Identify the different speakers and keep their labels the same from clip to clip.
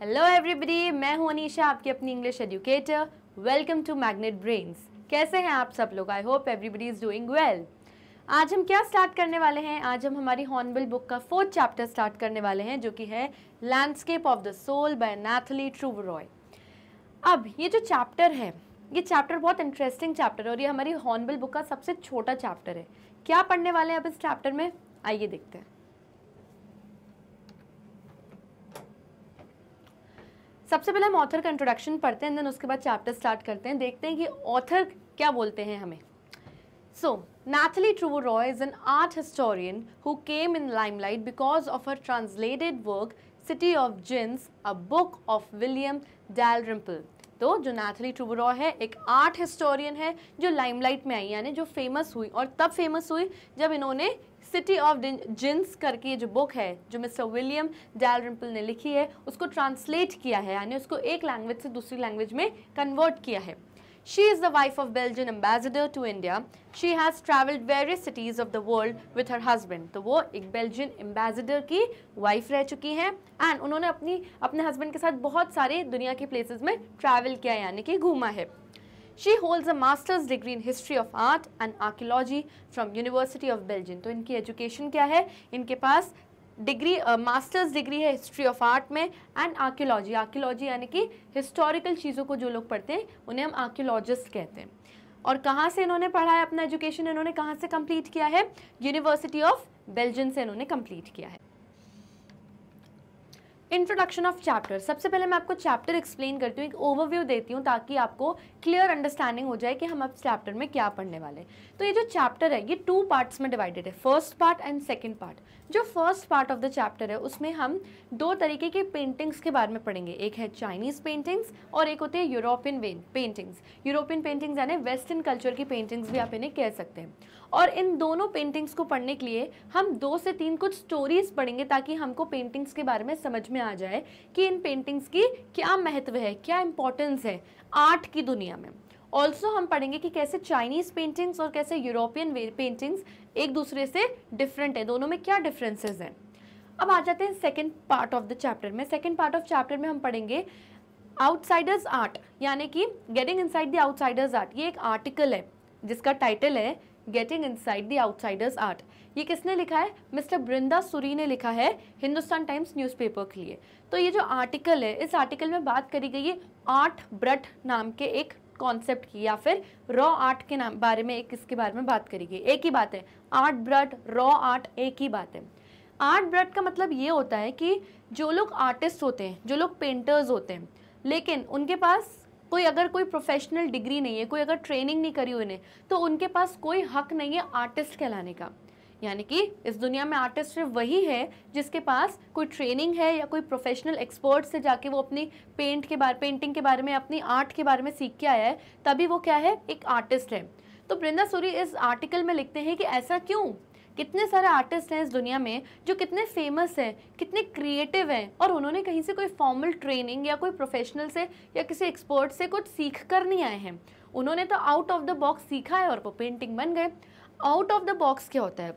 Speaker 1: Hello everybody मैं हूं अनीशा आपकी अपनी English educator welcome to Magnet Brains कैसे हैं आप सब लोग I hope everybody is doing well आज हम क्या स्टार्ट करने वाले हैं आज हम हमारी हॉर्नबिल बुक का फोर्थ चैप्टर स्टार्ट करने वाले हैं जो कि है landscape of the soul by Nathalie Trouveroy अब ये जो चैप्टर है ये चैप्टर बहुत इंटरेस्टिंग चैप्टर है और ये हमारी हॉर्नबिल बुक का सबसे छोटा चैप्टर है क्या पढ़ने वाले हैं अब इस चैप्टर में आइए देखते हैं सबसे पहले हम ऑथर का इंट्रोडक्शन पढ़ते हैं देन उसके बाद चैप्टर स्टार्ट करते हैं देखते हैं कि ऑथर क्या बोलते हैं हमें सो Natalie Truvoy is an art historian who came in limelight because of her translated work City of Gins, a book of William Dalrymple. तो जो नैथली ट्रूबरॉ है एक आर्ट हिस्टोरियन है जो लाइमलाइट में आई यानी जो फेमस हुई और तब फेमस हुई जब इन्होंने सिटी ऑफ जिन्स करके जो बुक है जो मिस्टर विलियम डैलरिम्पल ने लिखी है उसको ट्रांसलेट किया है यानी उसको एक लैंग्वेज से दूसरी लैंग्वेज में कन्वर्ट किया है She is the wife of Belgian ambassador to India. She has traveled various cities of the world with her husband. तो वो एक Belgian ambassador की wife रह चुकी हैं and उन्होंने अपनी अपने husband के साथ बहुत सारे दुनिया के places में travel किया यानी कि घूमा है she holds a master's degree in history of art and archaeology from university of Belgium तो इनकी एजुकेशन क्या है इनके पास डिग्री मास्टर्स डिग्री है हिस्ट्री ऑफ आर्ट में एंड आर्कियोलॉजी आर्कियोलॉजी यानी कि हिस्टोरिकल चीज़ों को जो लोग पढ़ते हैं उन्हें हम आर्कियोलॉजिस्ट कहते हैं और कहाँ से इन्होंने पढ़ा है अपना एजुकेशन इन्होंने कहाँ से कंप्लीट किया है यूनिवर्सिटी ऑफ बेल्जियम से इन्होंने कंप्लीट किया है इंट्रोडक्शन ऑफ चैप्टर सबसे पहले मैं आपको चैप्टर एक्सप्लेन करती हूँ एक ओवरव्यू देती हूँ ताकि आपको क्लियर अंडरस्टैंडिंग हो जाए कि हम अब चैप्टर में क्या पढ़ने वाले हैं तो ये जो चैप्टर है ये टू पार्ट्स में डिवाइडेड है first part and second part जो first part of the chapter है उसमें हम दो तरीके की पेंटिंग्स के बारे में पढ़ेंगे एक है चाइनीज़ पेंटिंग्स और एक होती है यूरोपियन पेंटिंग्स यूरोपियन पेंटिंग्स यानी वेस्टर्न कल्चर की पेंटिंग्स भी आप इन्हें कह सकते हैं और इन दोनों पेंटिंग्स को पढ़ने के लिए हम दो से तीन कुछ स्टोरीज पढ़ेंगे ताकि हमको पेंटिंग्स के बारे में समझ में आ जाए कि इन पेंटिंग्स की क्या महत्व है क्या इम्पोर्टेंस है आर्ट की दुनिया में ऑल्सो हम पढ़ेंगे कि कैसे चाइनीज़ पेंटिंग्स और कैसे यूरोपियन पेंटिंग्स एक दूसरे से डिफरेंट है दोनों में क्या डिफरेंसेस हैं अब आ जाते हैं second part of the chapter में सेकेंड पार्ट ऑफ चैप्टर में हम पढ़ेंगे आउटसाइडर्स आर्ट यानी कि getting inside the outsiders art ये एक आर्टिकल है जिसका टाइटल है getting inside the outsiders art ये किसने लिखा है मिस्टर बृंदा सुरी ने लिखा है हिंदुस्तान टाइम्स न्यूज़पेपर के लिए तो ये जो आर्टिकल है इस आर्टिकल में बात करी गई है आर्ट ब्रट नाम के एक कॉन्सेप्ट की या फिर रॉ आर्ट के नाम बारे में एक इसके बारे में बात करी गई एक ही बात है आर्ट ब्रट रॉ आर्ट एक ही बात है आर्ट ब्रट का मतलब ये होता है कि जो लोग आर्टिस्ट होते हैं जो लोग पेंटर्स होते हैं लेकिन उनके पास कोई अगर कोई प्रोफेशनल डिग्री नहीं है कोई अगर ट्रेनिंग नहीं करी उन्हें तो उनके पास कोई हक नहीं है आर्टिस्ट कहलाने का यानी कि इस दुनिया में आर्टिस्ट सिर्फ वही है जिसके पास कोई ट्रेनिंग है या कोई प्रोफेशनल एक्सपर्ट से जाके वो अपनी पेंट के बारे पेंटिंग के बारे में अपनी आर्ट के बारे में सीख के आया है तभी वो क्या है एक आर्टिस्ट है तो बृंदा सूरी इस आर्टिकल में लिखते हैं कि ऐसा क्यों कितने सारे आर्टिस्ट हैं इस दुनिया में जो कितने फेमस हैं कितने क्रिएटिव हैं और उन्होंने कहीं से कोई फॉर्मल ट्रेनिंग या कोई प्रोफेशनल से या किसी एक्सपर्ट से कुछ सीख कर नहीं आए हैं उन्होंने तो आउट ऑफ द बॉक्स सीखा है और वो पेंटिंग बन गए आउट ऑफ द बॉक्स क्या होता है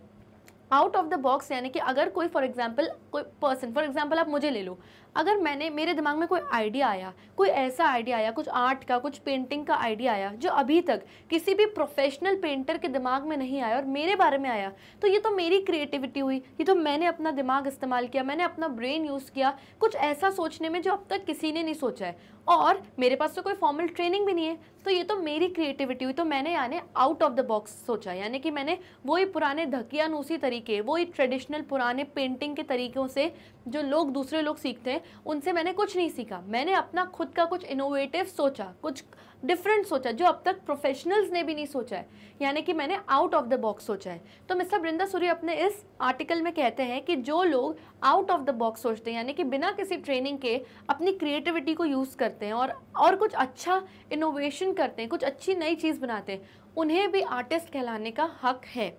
Speaker 1: आउट ऑफ द बॉक्स यानी कि अगर कोई फॉर एग्जाम्पल कोई पर्सन फॉर एग्जाम्पल आप मुझे ले लो अगर मैंने मेरे दिमाग में कोई आइडिया आया कोई ऐसा आइडिया आया कुछ आर्ट का कुछ पेंटिंग का आइडिया आया जो अभी तक किसी भी प्रोफेशनल पेंटर के दिमाग में नहीं आया और मेरे बारे में आया तो ये तो मेरी क्रिएटिविटी हुई ये तो मैंने अपना दिमाग इस्तेमाल किया मैंने अपना ब्रेन यूज़ किया कुछ ऐसा सोचने में जो अब तक किसी ने नहीं सोचा है और मेरे पास तो कोई फॉर्मल ट्रेनिंग भी नहीं है तो ये तो मेरी क्रिएटिविटी हुई तो मैंने यानी आउट ऑफ द बॉक्स सोचा यानी कि मैंने वही पुराने धकियानूसी तरीके वही ट्रेडिशनल पुराने पेंटिंग के तरीक़ों से जो लोग दूसरे लोग सीखते हैं उनसे मैंने कुछ नहीं सीखा मैंने अपना खुद का कुछ इनोवेटिव सोचा कुछ डिफरेंट सोचा जो अब तक प्रोफेशनल्स ने भी नहीं सोचा है यानी कि मैंने आउट ऑफ द बॉक्स सोचा है तो मिस्टर बृंदा सूर्य अपने इस आर्टिकल में कहते हैं कि जो लोग आउट ऑफ द बॉक्स सोचते हैं यानी कि बिना किसी ट्रेनिंग के अपनी क्रिएटिविटी को यूज़ करते हैं और और कुछ अच्छा इनोवेशन करते हैं कुछ अच्छी नई चीज़ बनाते हैं उन्हें भी आर्टिस्ट कहलाने का हक है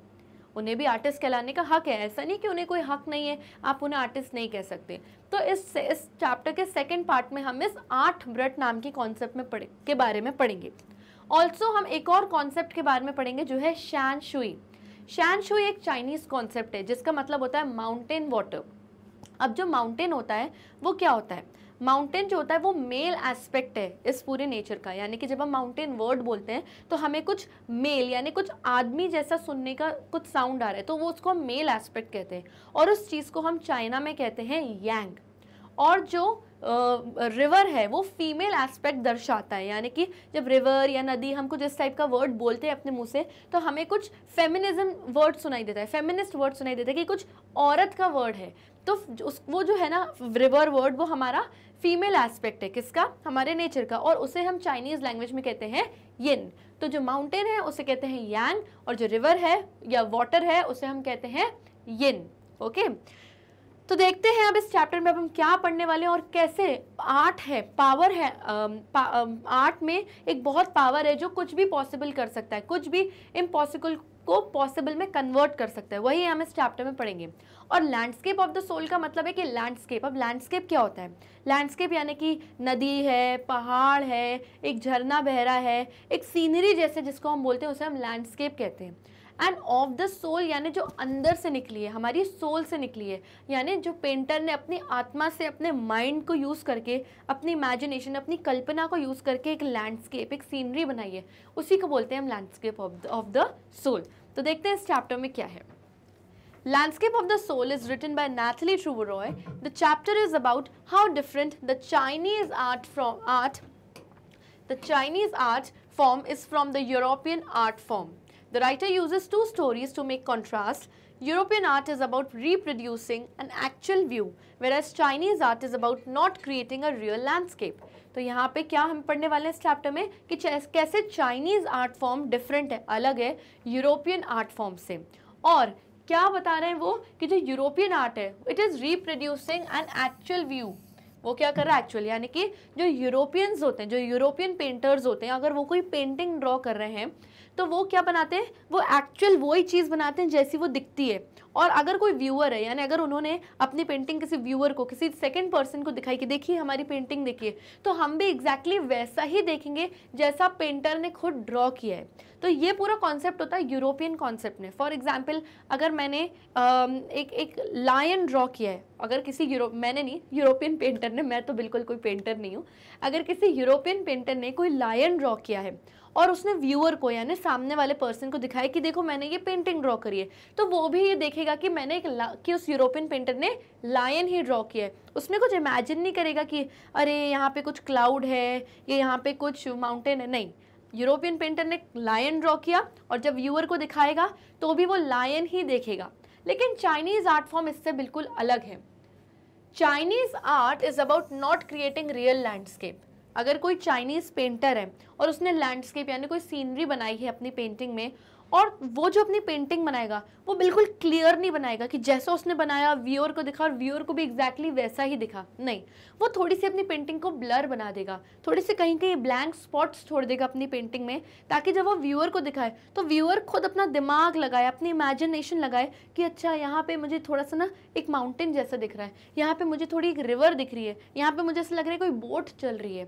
Speaker 1: उन्हें भी आर्टिस्ट कहलाने का हक है ऐसा नहीं कि उन्हें कोई हक नहीं है आप उन्हें आर्टिस्ट नहीं कह सकते तो इस इस चैप्टर के सेकेंड पार्ट में हम इस आठ व्रत नाम की कॉन्सेप्ट में पढ़े के बारे में पढ़ेंगे ऑल्सो हम एक और कॉन्सेप्ट के बारे में पढ़ेंगे जो है शैन शुई शैन शुई एक चाइनीज़ कॉन्सेप्ट है जिसका मतलब होता है माउंटेन वाटर अब जो माउंटेन होता है वो क्या होता है माउंटेन जो होता है वो मेल एस्पेक्ट है इस पूरे नेचर का यानी कि जब हम माउंटेन वर्ड बोलते हैं तो हमें कुछ मेल यानी कुछ आदमी जैसा सुनने का कुछ साउंड आ रहा है तो वो उसको हम मेल एस्पेक्ट कहते हैं और उस चीज़ को हम चाइना में कहते हैं यांग और जो रिवर है वो फीमेल एस्पेक्ट दर्शाता है यानी कि जब रिवर या नदी हम कुछ इस टाइप का वर्ड बोलते हैं अपने मुंह से तो हमें कुछ फेमिनिज्म वर्ड सुनाई देता है फेमिनिस्ट वर्ड सुनाई देता है कि कुछ औरत का वर्ड है तो उस वो जो है ना रिवर वर्ड वो हमारा फीमेल एस्पेक्ट है किसका हमारे नेचर का और उसे हम चाइनीज़ लैंग्वेज में कहते हैं यिन तो जो माउंटेन है उसे कहते हैं यांग और जो रिवर है या वाटर है उसे हम कहते हैं यिन ओके okay? तो देखते हैं अब इस चैप्टर में अब हम क्या पढ़ने वाले हैं और कैसे आर्ट है पावर है आर्ट में एक बहुत पावर है जो कुछ भी पॉसिबल कर सकता है कुछ भी इम्पॉसिबल को पॉसिबल में कन्वर्ट कर सकता है वही हम इस चैप्टर में पढ़ेंगे और लैंडस्केप ऑफ द सोल का मतलब है कि लैंडस्केप अब लैंडस्केप क्या होता है लैंडस्केप यानी कि नदी है पहाड़ है एक झरना बहरा है एक सीनरी जैसे जिसको हम बोलते हैं उसे हम लैंडस्केप कहते हैं एंड ऑफ द सोल यानी जो अंदर से निकली है हमारी सोल से निकली है यानी जो पेंटर ने अपनी आत्मा से अपने माइंड को यूज़ करके अपनी इमेजिनेशन अपनी कल्पना को यूज़ करके एक लैंडस्केप एक सीनरी बनाई है उसी को बोलते हैं हम लैंडस्केप ऑफ द सोल तो देखते हैं इस चैप्टर में क्या है Landscape of the Soul is written by Natalie Trouveroy. The chapter is about how different the Chinese art from art the Chinese art form is from the European art form. The writer uses two stories to make contrast. European art is about reproducing an actual view, whereas Chinese art is about not creating a real landscape. तो यहाँ पे क्या हम पढ़ने वाले हैं इस chapter में कि कैसे चाइनीज़ आर्ट फॉर्म डिफरेंट है अलग है यूरोपियन आर्ट फॉर्म से और क्या बता रहे हैं वो कि जो यूरोपियन आर्ट है it is reproducing an actual view वो क्या कर रहा है एक्चुअली यानी कि जो यूरोपियंस होते हैं जो यूरोपियन पेंटर्स होते हैं अगर वो कोई पेंटिंग ड्रॉ कर रहे हैं तो वो क्या बनाते हैं वो एक्चुअल वही चीज़ बनाते हैं जैसी वो दिखती है और अगर कोई व्यूअर है यानी अगर उन्होंने अपनी पेंटिंग किसी व्यूअर को किसी सेकंड पर्सन को दिखाई कि देखिए हमारी पेंटिंग देखिए तो हम भी एग्जैक्टली exactly वैसा ही देखेंगे जैसा पेंटर ने खुद ड्रॉ किया है तो ये पूरा कॉन्सेप्ट होता है यूरोपियन कॉन्सेप्ट में फॉर एग्जाम्पल अगर मैंने एक एक लायन ड्रॉ किया है अगर किसी यूरो मैंने नहीं यूरोपियन पेंटर ने मैं तो बिल्कुल कोई पेंटर नहीं हूँ अगर किसी यूरोपियन पेंटर ने कोई लायन ड्रॉ किया है और उसने व्यूअर को यानी सामने वाले पर्सन को दिखाया कि देखो मैंने ये पेंटिंग ड्रॉ करी है तो वो भी ये देखेगा कि मैंने एक कि उस यूरोपियन पेंटर ने लायन ही ड्रॉ किया है उसमें कुछ इमेजिन नहीं करेगा कि अरे यहाँ पे कुछ क्लाउड है ये यहाँ पे कुछ माउंटेन है नहीं यूरोपियन पेंटर ने लायन ड्रॉ किया और जब व्यूअर को दिखाएगा तो भी वो लायन ही देखेगा लेकिन चाइनीज़ आर्ट फॉर्म इससे बिल्कुल अलग है Chinese art is about not creating real landscape अगर कोई चाइनीज़ पेंटर है और उसने लैंडस्केप यानी कोई सीनरी बनाई है अपनी पेंटिंग में और वो जो अपनी पेंटिंग बनाएगा वो बिल्कुल क्लियर नहीं बनाएगा कि जैसा उसने बनाया व्यूअर को दिखा और व्यूअर को भी एग्जैक्टली exactly वैसा ही दिखा नहीं वो थोड़ी सी अपनी पेंटिंग को ब्लर बना देगा थोड़ी सी कहीं कहीं ब्लैंक स्पॉट्स छोड़ देगा अपनी पेंटिंग में ताकि जब वो व्यूअर को दिखाए तो व्यूअर खुद अपना दिमाग लगाए अपनी इमेजिनेशन लगाए कि अच्छा यहाँ पर मुझे थोड़ा सा ना एक माउंटेन जैसा दिख रहा है यहाँ पर मुझे थोड़ी एक रिवर दिख रही है यहाँ पर मुझे ऐसा लग रहा है कोई बोट चल रही है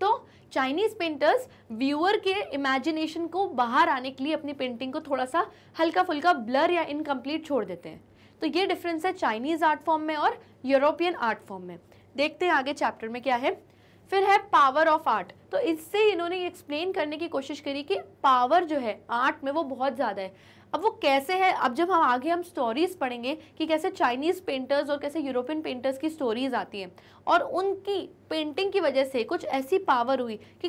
Speaker 1: तो चाइनीज पेंटर्स व्यूअर के इमेजिनेशन को बाहर आने के लिए अपनी पेंटिंग को थोड़ा सा हल्का फुल्का ब्लर या इनकम्प्लीट छोड़ देते हैं तो ये डिफरेंस है चाइनीज आर्ट फॉर्म में और यूरोपियन आर्ट फॉर्म में देखते हैं आगे चैप्टर में क्या है फिर है पावर ऑफ आर्ट तो इससे इन्होंने एक्सप्लेन करने की कोशिश करी कि पावर जो है आर्ट में वो बहुत ज़्यादा है अब वो कैसे है अब जब हम आगे हम स्टोरीज़ पढ़ेंगे कि कैसे चाइनीज़ पेंटर्स और कैसे यूरोपियन पेंटर्स की स्टोरीज़ आती हैं और उनकी पेंटिंग की वजह से कुछ ऐसी पावर हुई कि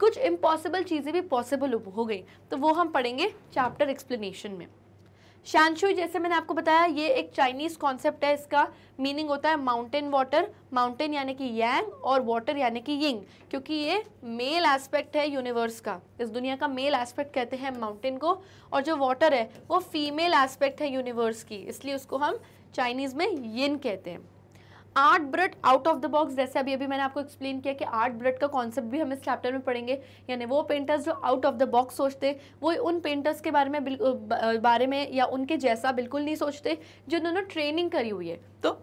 Speaker 1: कुछ इम्पॉसिबल चीज़ें भी पॉसिबल हो गई तो वो हम पढ़ेंगे चैप्टर एक्सप्लेनेशन में शांशु जैसे मैंने आपको बताया ये एक चाइनीज कॉन्सेप्ट है इसका मीनिंग होता है माउंटेन वाटर माउंटेन यानी कि यांग और वाटर यानी कि यिंग क्योंकि ये मेल एस्पेक्ट है यूनिवर्स का इस दुनिया का मेल एस्पेक्ट कहते हैं माउंटेन को और जो वाटर है वो फीमेल एस्पेक्ट है यूनिवर्स की इसलिए उसको हम चाइनीज़ में यिन कहते हैं art brut out of the box जैसे अभी अभी मैंने आपको एक्सप्लेन किया कि आर्ट ब्रट का कॉन्सेप्ट भी हम इस चैप्टर में पढ़ेंगे यानी वो पेंटर्स जो आउट ऑफ द बॉक्स सोचते वो उन पेंटर्स के बारे में बारे में या उनके जैसा बिल्कुल नहीं सोचते जिन्होंने ट्रेनिंग करी हुई है तो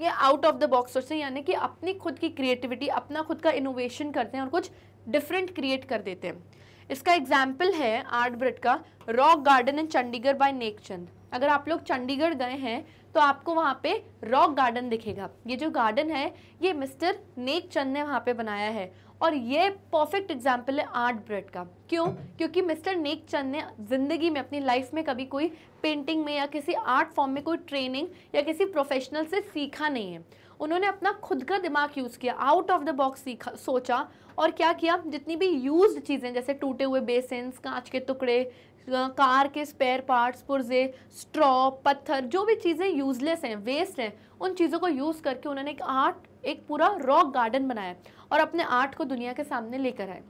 Speaker 1: ये आउट ऑफ द बॉक्स सोचते हैं यानी कि अपनी खुद की क्रिएटिविटी अपना खुद का इनोवेशन करते हैं और कुछ डिफरेंट क्रिएट कर देते हैं इसका एग्जाम्पल है आर्ट ब्रट का rock garden in Chandigarh by Nekchand अगर आप लोग चंडीगढ़ गए हैं तो आपको वहाँ पे रॉक गार्डन दिखेगा ये जो गार्डन है ये मिस्टर नेक चंद ने वहाँ पे बनाया है और ये परफेक्ट एग्जाम्पल है आर्ट ब्रेड का क्यों क्योंकि मिस्टर नेक चंद ने ज़िंदगी में अपनी लाइफ में कभी कोई पेंटिंग में या किसी आर्ट फॉर्म में कोई ट्रेनिंग या किसी प्रोफेशनल से सीखा नहीं है उन्होंने अपना खुद का दिमाग यूज़ किया आउट ऑफ द बॉक्स सीखा सोचा और क्या किया जितनी भी यूज्ड चीज़ें जैसे टूटे हुए बेसिन्स कांच के टुकड़े कार के स्पेयर पार्ट्स पुर्जे स्ट्रॉ पत्थर जो भी चीज़ें यूजलेस हैं वेस्ट हैं उन चीज़ों को यूज़ करके उन्होंने एक आर्ट एक पूरा रॉक गार्डन बनाया और अपने आर्ट को दुनिया के सामने लेकर आए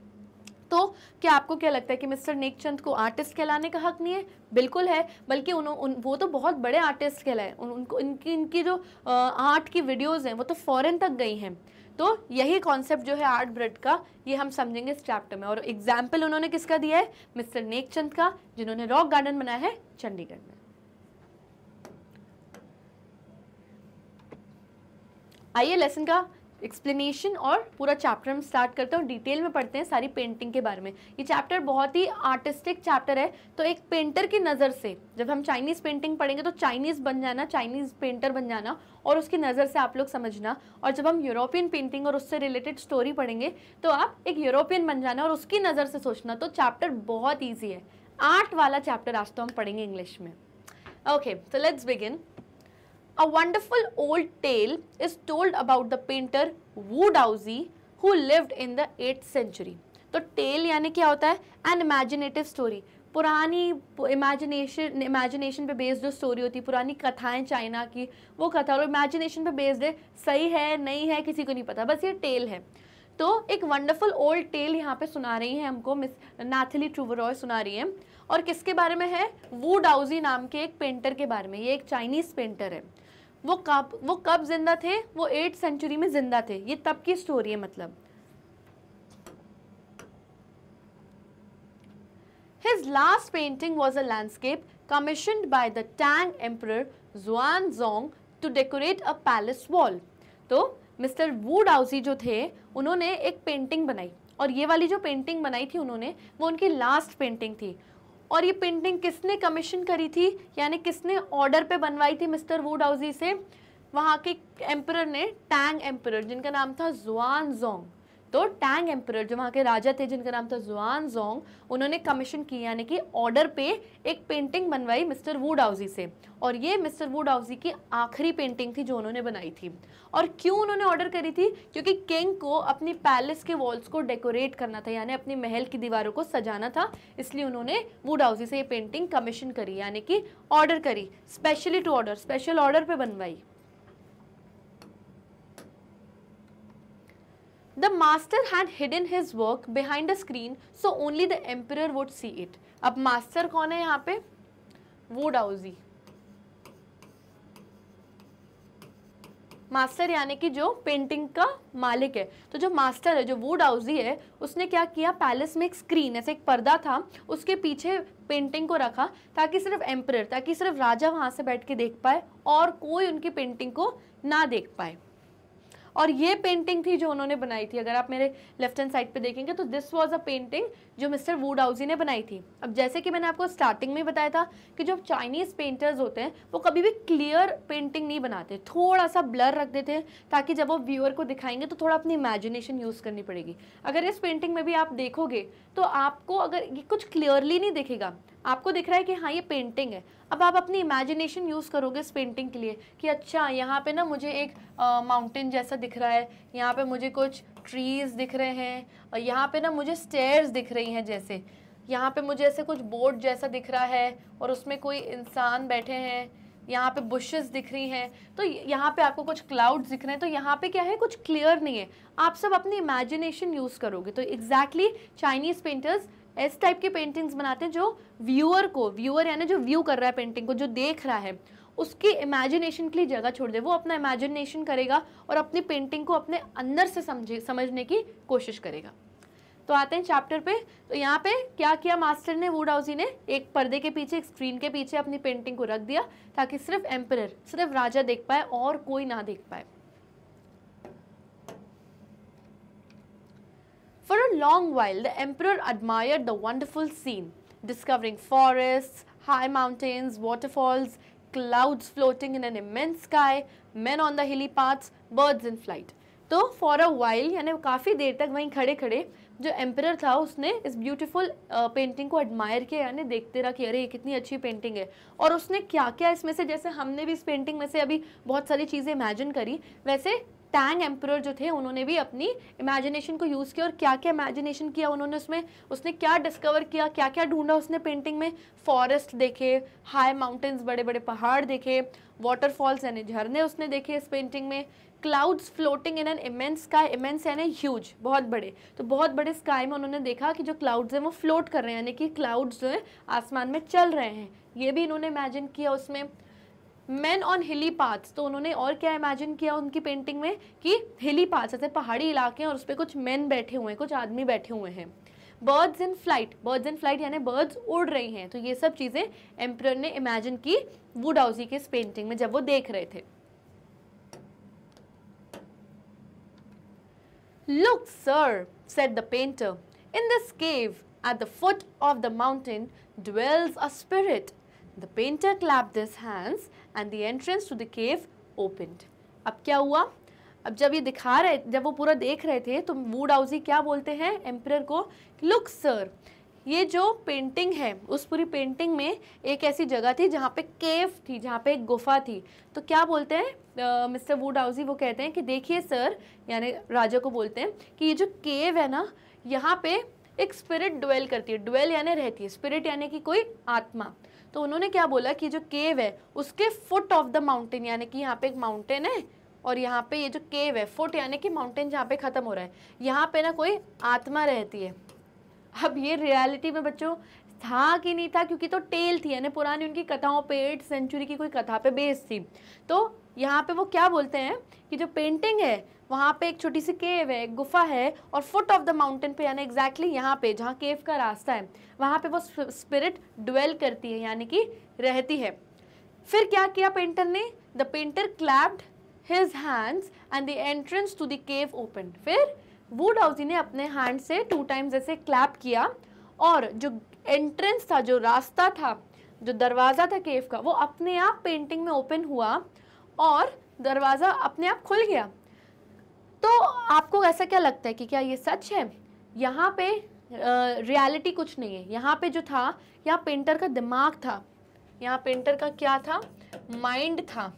Speaker 1: तो क्या आपको क्या लगता है कि मिस्टर नेकचंद को आर्टिस्ट कहलाने का हक नहीं है बिल्कुल है बल्कि उन, उन वो तो बहुत बड़े आर्टिस्ट कहलाए उन, उनको इनकी इनकी जो आ, आर्ट की वीडियोज़ हैं वो तो फ़ॉरन तक गई हैं तो यही कॉन्सेप्ट जो है आर्ट ब्रेड का ये हम समझेंगे इस चैप्टर में और एग्जाम्पल उन्होंने किसका दिया है मिस्टर नेकचंद का जिन्होंने रॉक गार्डन बनाया है चंडीगढ़ में आइए लेसन का एक्सप्लेनेशन और पूरा चैप्टर हम स्टार्ट करते हैं और डिटेल में पढ़ते हैं सारी पेंटिंग के बारे में ये चैप्टर बहुत ही आर्टिस्टिक चैप्टर है तो एक पेंटर की नज़र से जब हम चाइनीज़ पेंटिंग पढ़ेंगे तो चाइनीज़ बन जाना चाइनीज़ पेंटर बन जाना और उसकी नज़र से आप लोग समझना और जब हम यूरोपियन पेंटिंग और उससे रिलेटेड स्टोरी पढ़ेंगे तो आप एक यूरोपियन बन जाना और उसकी नज़र से सोचना तो चैप्टर बहुत ईजी है आर्ट वाला चैप्टर आज तो हम पढ़ेंगे इंग्लिश में ओके तो let's begin A wonderful old tale is told about the painter Wu Daozi who lived in the 8th century. तो टेल यानी क्या होता है एन इमेजिनेटिव स्टोरी पुरानी इमेजिनेशन इमेजिनेशन पे बेस्ड जो स्टोरी होती है पुरानी कथाएं चाइना की वो कथा और इमेजिनेशन पे बेस्ड है सही है नहीं है किसी को नहीं पता बस ये टेल है तो एक वंडरफुल ओल्ड टेल यहाँ पे सुना रही हैं हमको मिस नाथली ट्रूवरॉय सुना रही हैं और किसके बारे में है वू डाउजी नाम के एक पेंटर के बारे में ये एक चाइनीज़ पेंटर है वो कब वो कब जिंदा थे वो एट सेंचुरी में जिंदा थे ये तब की स्टोरी है मतलब last painting was a landscape landscape by the Tang emperor Xuanzong to decorate a palace wall तो मिस्टर वू डाउजी जो थे उन्होंने एक पेंटिंग बनाई और ये वाली जो पेंटिंग बनाई थी उन्होंने वो उनकी लास्ट पेंटिंग थी और ये पेंटिंग किसने कमीशन करी थी यानी किसने ऑर्डर पे बनवाई थी मिस्टर वुड हाउजी से वहाँ के एम्पर ने टैंग एम्पर जिनका नाम था जुआन जोंग तो टैंग एम्पर जो वहाँ के राजा थे जिनका नाम था जुआन जोंग उन्होंने कमीशन की यानी कि ऑर्डर पे एक पेंटिंग बनवाई मिस्टर वुड हाउजी से और ये मिस्टर वुड हाउजी की आखिरी पेंटिंग थी जो उन्होंने बनाई थी और क्यों उन्होंने ऑर्डर करी थी क्योंकि किंग को अपनी पैलेस के वॉल्स को डेकोरेट करना था यानी अपने महल की दीवारों को सजाना था इसलिए उन्होंने वुड हाउजी से ये पेंटिंग कमीशन करी यानी कि ऑर्डर करी specially to order special order पर बनवाई the master had hidden his work behind a screen so only the emperor would see अब मास्टर कौन है यहाँ पे वो डाउजी मास्टर यानी कि जो पेंटिंग का मालिक है तो जो मास्टर है जो वो डाउजी है उसने क्या किया पैलेस में एक स्क्रीन ऐसे एक पर्दा था उसके पीछे पेंटिंग को रखा ताकि सिर्फ एम्पर ताकि सिर्फ राजा वहाँ से बैठ के देख पाए और कोई उनकी पेंटिंग को ना देख पाए और ये पेंटिंग थी जो उन्होंने बनाई थी अगर आप मेरे लेफ्ट हैंड साइड पे देखेंगे तो दिस वॉज अ पेंटिंग जो मिस्टर वुडाउजी ने बनाई थी अब जैसे कि मैंने आपको स्टार्टिंग में बताया था कि जो चाइनीज़ पेंटर्स होते हैं वो कभी भी क्लियर पेंटिंग नहीं बनाते थोड़ा सा ब्लर रख देते हैं ताकि जब वो व्यूअर को दिखाएंगे तो थोड़ा अपनी इमेजिनेशन यूज़ करनी पड़ेगी अगर इस पेंटिंग में भी आप देखोगे तो आपको अगर ये कुछ क्लियरली नहीं दिखेगा आपको दिख रहा है कि हाँ ये पेंटिंग है अब आप अपनी इमेजिनेशन यूज़ करोगे इस पेंटिंग के लिए कि अच्छा यहाँ पे ना मुझे एक माउंटेन जैसा दिख रहा है यहाँ पे मुझे कुछ ट्रीज दिख रहे हैं और यहाँ पे ना मुझे स्टेयर्स दिख रही हैं जैसे यहाँ पे मुझे ऐसे कुछ बोर्ड जैसा दिख रहा है और उसमें कोई इंसान बैठे हैं यहाँ पे बुशेस दिख रही हैं तो यहाँ पे आपको कुछ क्लाउड्स दिख रहे हैं तो यहाँ पे क्या है कुछ क्लियर नहीं है आप सब अपनी इमेजिनेशन यूज़ करोगे तो एग्जैक्टली चाइनीज़ पेंटर्स ऐसे टाइप के पेंटिंग्स बनाते हैं जो व्यूअर को व्यूअर यानी जो व्यू कर रहा है पेंटिंग को जो देख रहा है उसकी इमेजिनेशन के लिए जगह छोड़ दे वो अपना इमेजिनेशन करेगा और अपनी पेंटिंग को अपने अंदर से समझे समझने की कोशिश करेगा तो आते हैं चैप्टर पे तो यहाँ पे क्या किया मास्टर ने वुड हाउसी ने एक पर्दे के पीछे एक स्क्रीन के पीछे अपनी पेंटिंग को रख दिया ताकि सिर्फ एम्पर सिर्फ राजा देख पाए और कोई ना देख पाए For a long while, the emperor admired the wonderful scene, discovering forests, high mountains, waterfalls, clouds floating in an immense sky, men on the hilly paths, birds in flight. तो फॉर अ वाइल यानी काफ़ी देर तक वहीं खड़े खड़े जो emperor था उसने इस ब्यूटीफुल पेंटिंग को एडमायर किया यानी देखते रहा कि अरे ये कितनी अच्छी पेंटिंग है और उसने क्या क्या इसमें से जैसे हमने भी इस पेंटिंग में से अभी बहुत सारी चीज़ें इमेजिन करी वैसे टैंग एम्प्रोर जो थे उन्होंने भी अपनी इमेजिनेशन को यूज़ किया और क्या क्या इमेजिनेशन किया उन्होंने उसमें उसने क्या डिस्कवर किया क्या क्या ढूंढा उसने पेंटिंग में फॉरेस्ट देखे हाई माउंटेन्स बड़े बड़े पहाड़ देखे वाटरफॉल्स यानी झरने उसने देखे इस पेंटिंग में clouds floating in an immense sky immense यानी ह्यूज बहुत बड़े तो बहुत बड़े स्काई में उन्होंने देखा कि जो क्लाउड्स हैं वो फ्लोट कर रहे हैं यानी कि क्लाउड्स जो हैं आसमान में चल रहे हैं ये भी इन्होंने इमेजिन किया उसमें मैन ऑन हिली पाथ तो उन्होंने और क्या इमेजिन किया उनकी पेंटिंग में कि हिली पाथ ऐसे पहाड़ी इलाके हैं और उस पर कुछ मैन बैठे हुए हैं कुछ आदमी बैठे हुए हैं birds in flight birds in flight यानी बर्ड्स उड़ रही हैं तो ये सब चीज़ें एम्पर ने इमेजिन की वुड हाउसी के इस पेंटिंग में जब वो देख रहे थे Look, sir, said the painter, in this cave at the foot of the mountain dwells a spirit. The painter clapped his hands and the entrance to the cave opened अब क्या हुआ अब जब ये दिखा रहे जब वो पूरा देख रहे थे तो वूड हाउजी क्या बोलते हैं एम्प्रर को लुक सर ये जो पेंटिंग है उस पूरी पेंटिंग में एक ऐसी जगह थी जहाँ पे केव थी जहाँ पे एक गुफा थी तो क्या बोलते हैं मिस्टर वूड हाउजी वो कहते हैं कि देखिए सर यानी राजा को बोलते हैं कि ये जो केव है ना यहाँ पे एक स्पिरिट डुएल करती है डुएल यानी रहती है स्पिरिट यानी कि कोई आत्मा तो उन्होंने क्या बोला कि जो केव है उसके फुट ऑफ द माउंटेन यानी कि यहाँ पे एक माउंटेन है और यहाँ पे ये जो केव है फुट यानी कि माउंटेन जहाँ पे ख़त्म हो रहा है यहाँ पे ना कोई आत्मा रहती है अब ये रियलिटी में बच्चों था कि नहीं था क्योंकि तो टेल थी यानी पुरानी उनकी कथाओं पे एट सेंचुरी की कोई कथा पे बेस्ड थी तो यहाँ पे वो क्या बोलते हैं कि जो पेंटिंग है वहाँ पे एक छोटी सी केव है एक गुफा है और फुट ऑफ द माउंटेन पे यानी एग्जैक्टली यहाँ पे जहाँ केव का रास्ता है वहाँ पे वो स्पिरिट ड्वेल करती है यानी कि रहती है फिर क्या किया पेंटर ने the painter clapped his hands and the entrance to the cave open फिर वुड हाउसी ने अपने हैंड से टू टाइम्स ऐसे क्लैप किया और जो एंट्रेंस था जो रास्ता था जो दरवाज़ा था केव का वो अपने आप पेंटिंग में ओपन हुआ और दरवाज़ा अपने आप खुल गया तो आपको ऐसा क्या लगता है कि क्या ये सच है यहाँ पे रियलिटी कुछ नहीं है यहाँ पे जो था यहाँ पेंटर का दिमाग था यहाँ पेंटर का क्या था माइंड था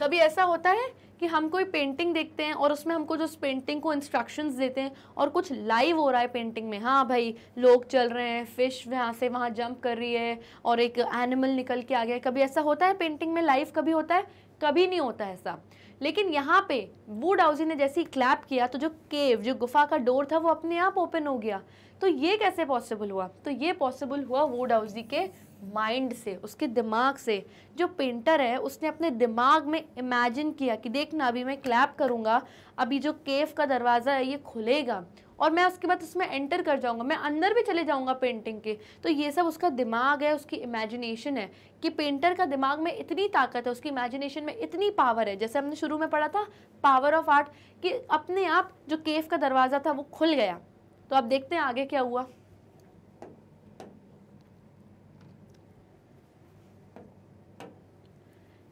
Speaker 1: कभी ऐसा होता है कि हम कोई पेंटिंग देखते हैं और उसमें हमको जो उस पेंटिंग को इंस्ट्रक्शंस देते हैं और कुछ लाइव हो रहा है पेंटिंग में हाँ भाई लोग चल रहे हैं फिश यहाँ से वहाँ जंप कर रही है और एक एनिमल निकल के आ गया कभी ऐसा होता है पेंटिंग में लाइव कभी होता है कभी नहीं होता है ऐसा लेकिन यहाँ पे वो डाउजी ने जैसे ही क्लैप किया तो जो केव जो गुफा का डोर था वो अपने आप ओपन हो गया तो ये कैसे पॉसिबल हुआ तो ये पॉसिबल हुआ वो डाउजी के माइंड से उसके दिमाग से जो पेंटर है उसने अपने दिमाग में इमेजिन किया कि देखना अभी मैं क्लैप करूँगा अभी जो केव का दरवाज़ा है ये खुलेगा और मैं उसके बाद उसमें एंटर कर जाऊँगा मैं अंदर भी चले जाऊँगा पेंटिंग के तो ये सब उसका दिमाग है उसकी इमेजिनेशन है कि पेंटर का दिमाग में इतनी ताकत है उसकी इमेजिनेशन में इतनी पावर है जैसे हमने शुरू में पढ़ा था पावर ऑफ आर्ट कि अपने आप जो केफ का दरवाज़ा था वो खुल गया तो आप देखते हैं आगे क्या हुआ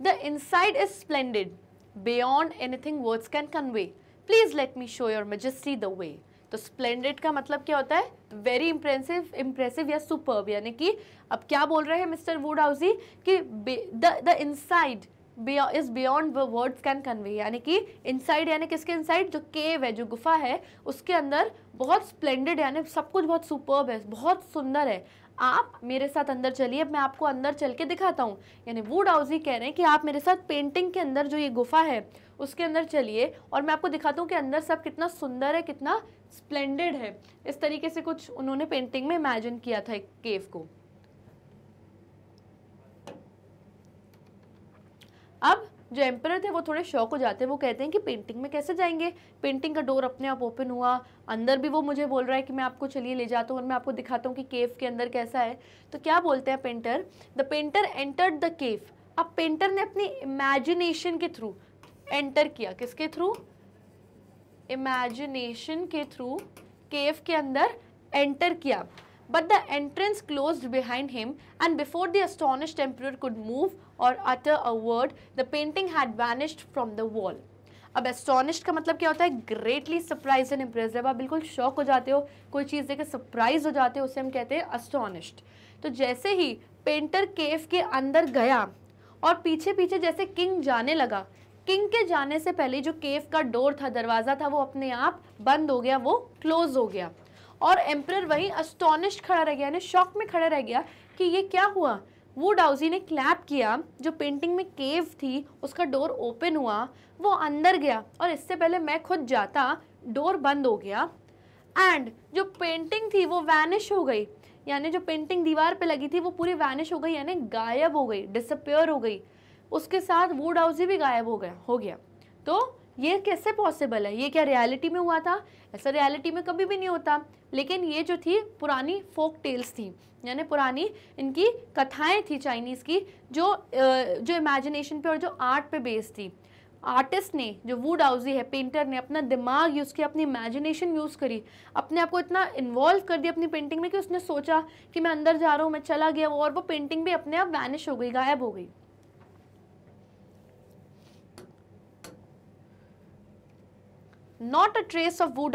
Speaker 1: the inside is splendid, beyond anything words can convey please let me show your majesty the way तो स्प्लेंडेड का मतलब क्या होता है वेरी इंप्रेसिव इंप्रेसिव या सुपर्ब यानी कि अब क्या बोल रहे हैं मिस्टर वुड हाउसी कि the inside is beyond words can convey यानी कि इनसाइड यानी किसके इनसाइड जो केव है जो गुफा है उसके अंदर बहुत स्प्लेंडेड यानी सब कुछ बहुत सुपर्ब है बहुत सुंदर है आप मेरे साथ अंदर चलिए मैं आपको अंदर चल के दिखाता हूँ यानी वुड हाउसी कह रहे हैं कि आप मेरे साथ पेंटिंग के अंदर जो ये गुफा है उसके अंदर चलिए और मैं आपको दिखाता हूँ कि अंदर सब कितना सुंदर है कितना स्प्लेंडेड है इस तरीके से कुछ उन्होंने पेंटिंग में इमेजिन किया था एक केव को अब जो एम्पर थे वो थोड़े शौक हो जाते हैं वो कहते हैं कि पेंटिंग में कैसे जाएंगे पेंटिंग का डोर अपने आप ओपन हुआ अंदर भी वो मुझे बोल रहा है कि मैं आपको चलिए ले जाता हूँ और मैं आपको दिखाता हूँ कि केव के अंदर कैसा है तो क्या बोलते हैं painter the painter enter the cave अब पेंटर ने अपनी इमेजिनेशन के थ्रू एंटर किया किसके थ्रू इमेजिनेशन के थ्रू केव के अंदर एंटर किया but the entrance close behind him and before the astonished emperor could move or utter a word the painting had vanished from the wall अब astonished का मतलब क्या होता है ग्रेटली सरप्राइज एंड इम्प्रेस जब आप बिल्कुल शॉक हो जाते हो कोई चीज़ देखकर सरप्राइज हो जाते हो उसे हम कहते हैं एस्टोनिश्ड तो जैसे ही पेंटर केव के अंदर गया और पीछे पीछे जैसे किंग जाने लगा किंग के जाने से पहले जो केव का डोर था दरवाज़ा था वो अपने आप बंद हो गया वो क्लोज हो गया और एम्प्रर वहीं अस्टोनिश खड़ा रह गया यानी शॉक में खड़ा रह गया कि ये क्या हुआ वो डाउजी ने क्लैप किया जो पेंटिंग में केव थी उसका डोर ओपन हुआ वो अंदर गया और इससे पहले मैं खुद जाता डोर बंद हो गया एंड जो पेंटिंग थी वो वैनिश हो गई यानी जो पेंटिंग दीवार पे लगी थी वो पूरी वैनिश हो गई यानी गायब हो गई डिसअपेयर हो गई उसके साथ वुड हाउसी भी गायब हो गया हो गया तो ये कैसे पॉसिबल है ये क्या रियलिटी में हुआ था ऐसा रियलिटी में कभी भी नहीं होता लेकिन ये जो थी पुरानी फोक टेल्स थी यानी पुरानी इनकी कथाएं थी चाइनीज़ की जो जो इमेजिनेशन पे और जो आर्ट पे बेस्ड थी आर्टिस्ट ने जो वुड हाउजी है पेंटर ने अपना दिमाग यूज़ किया अपनी इमेजिनेशन यूज़ करी अपने आप को इतना इन्वॉल्व कर दिया अपनी पेंटिंग में कि उसने सोचा कि मैं अंदर जा रहा हूँ मैं चला गया और वो पेंटिंग भी अपने आप वैनिश हो गई गायब हो गई Not a trace of Wu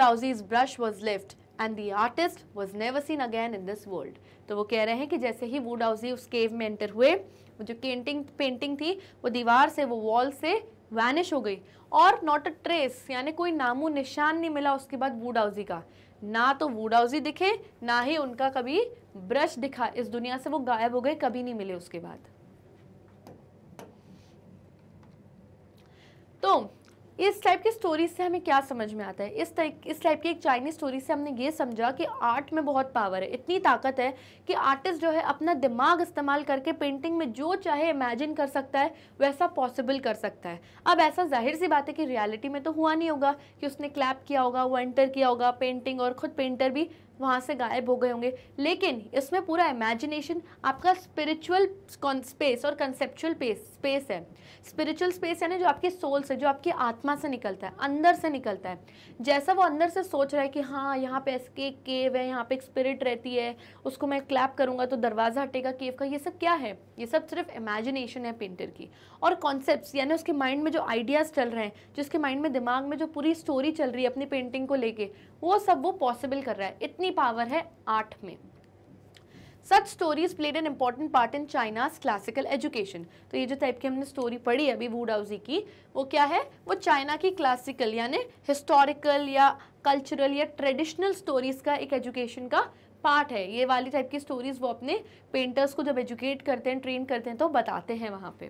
Speaker 1: brush was left and the artist was never seen again in this world. तो वो कह रहे हैं कि जैसे ही वुड उस केव में एंटर हुए वो जो पेंटिंग पेंटिंग थी वो दीवार से वो वॉल से वैनिश हो गई और नॉट अ ट्रेस यानी कोई नामो निशान नहीं मिला उसके बाद वुड का ना तो वुड हाउसी दिखे ना ही उनका कभी ब्रश दिखा इस दुनिया से वो गायब हो गए कभी नहीं मिले उसके बाद तो इस टाइप की स्टोरी से हमें क्या समझ में आता है इस टाइप इस टाइप की एक चाइनीज स्टोरी से हमने ये समझा कि आर्ट में बहुत पावर है इतनी ताकत है कि आर्टिस्ट जो है अपना दिमाग इस्तेमाल करके पेंटिंग में जो चाहे इमेजिन कर सकता है वैसा पॉसिबल कर सकता है अब ऐसा जाहिर सी बात है कि रियलिटी में तो हुआ नहीं होगा कि उसने क्लैप किया होगा वो एंटर किया होगा पेंटिंग और ख़ुद पेंटर भी वहाँ से गायब हो गए होंगे लेकिन इसमें पूरा इमेजिनेशन आपका स्पिरिचुअल स्पेस और कंसेप्चुअल स्पेस है स्पिरिचुअल स्पेस यानी जो आपके सोल से जो आपकी आत्मा से निकलता है अंदर से निकलता है जैसा वो अंदर से सोच रहा है कि हाँ यहाँ पे इसके केव है यहाँ पे एक स्पिरिट रहती है उसको मैं क्लैप करूँगा तो दरवाज़ा हटेगा केव का ये सब क्या है ये सब सिर्फ इमेजिनेशन है पेंटर की और कॉन्सेप्ट यानी उसके माइंड में जो आइडियाज़ चल रहे हैं जिसके माइंड में दिमाग में जो पूरी स्टोरी चल रही है अपनी पेंटिंग को लेकर वो सब वो पॉसिबल कर रहा है इतनी पावर है आर्ट में such stories played an important part in China's classical education तो ये जो टाइप की हमने स्टोरी पढ़ी अभी वूडाउजी की वो क्या है वो चाइना की क्लासिकल यानी हिस्टोरिकल या कल्चरल या ट्रेडिशनल स्टोरीज का एक एजुकेशन का पार्ट है ये वाली टाइप की स्टोरीज वो अपने पेंटर्स को जब एजुकेट करते हैं ट्रेन करते हैं तो बताते हैं वहाँ पे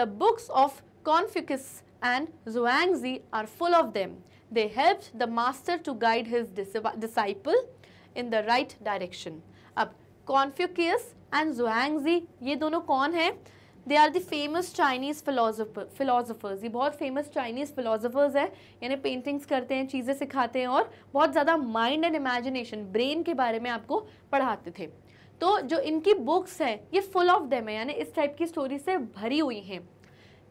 Speaker 1: the books of Confucius and Zhuangzi are full of them. They helped the master to guide his disciple in the right direction. अब Confucius and Zhuangzi ये दोनों कौन हैं? They are the famous Chinese philosopher philosophers ये बहुत famous Chinese philosophers हैं यानी paintings करते हैं चीज़ें सिखाते हैं और बहुत ज़्यादा माइंड एंड इमेजिनेशन ब्रेन के बारे में आपको पढ़ाते थे तो जो इनकी बुक्स हैं ये फुल ऑफ देम है यानी इस टाइप की स्टोरी से भरी हुई हैं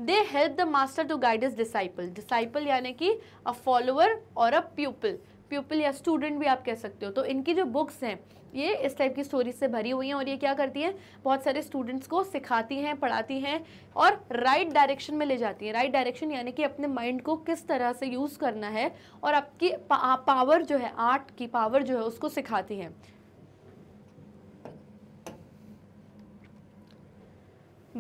Speaker 1: they help the master to guide his disciple disciple यानी कि अ फॉलोअर और अ प्यूपल प्यूपल या स्टूडेंट भी आप कह सकते हो तो इनकी जो बुक्स हैं ये इस टाइप की स्टोरी से भरी हुई हैं और ये क्या करती हैं बहुत सारे स्टूडेंट्स को सिखाती हैं पढ़ाती हैं और राइट right डायरेक्शन में ले जाती हैं राइट डायरेक्शन यानी कि अपने माइंड को किस तरह से यूज़ करना है और आपकी पा, पावर जो है आर्ट की पावर जो है उसको सिखाती हैं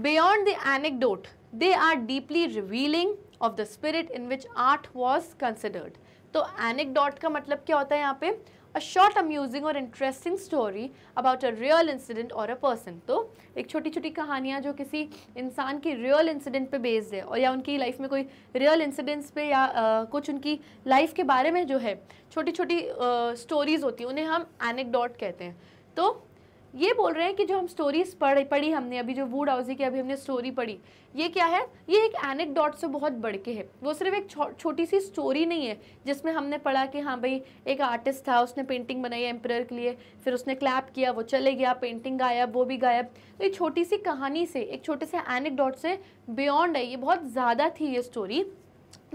Speaker 1: beyond the anecdote they are deeply revealing of the spirit in which art was considered तो एनिक डॉट का मतलब क्या होता है यहाँ पे अ शॉर्ट अम्यूजिंग और interesting story about a real incident और अ पर्सन तो एक छोटी छोटी कहानियाँ जो किसी इंसान की रियल इंसिडेंट पे बेस्ड है और या उनकी लाइफ में कोई रियल इंसिडेंट्स पे या आ, कुछ उनकी लाइफ के बारे में जो है छोटी छोटी स्टोरीज़ होती हैं उन्हें हम एनेकडॉट कहते हैं तो ये बोल रहे हैं कि जो हम स्टोरीज पढ़ पढ़ी हमने अभी जो वूड हाउसी की अभी हमने स्टोरी पढ़ी ये क्या है ये एक एनिक डॉट से बहुत बढ़ के है वो सिर्फ एक छो, छोटी सी स्टोरी नहीं है जिसमें हमने पढ़ा कि हाँ भाई एक आर्टिस्ट था उसने पेंटिंग बनाई एम्प्रर के लिए फिर उसने क्लैप किया वो चले गया पेंटिंग गायब वो भी गायब तो एक छोटी सी कहानी से एक छोटे से एनिक डॉट से बियॉन्ड है ये बहुत ज़्यादा थी ये story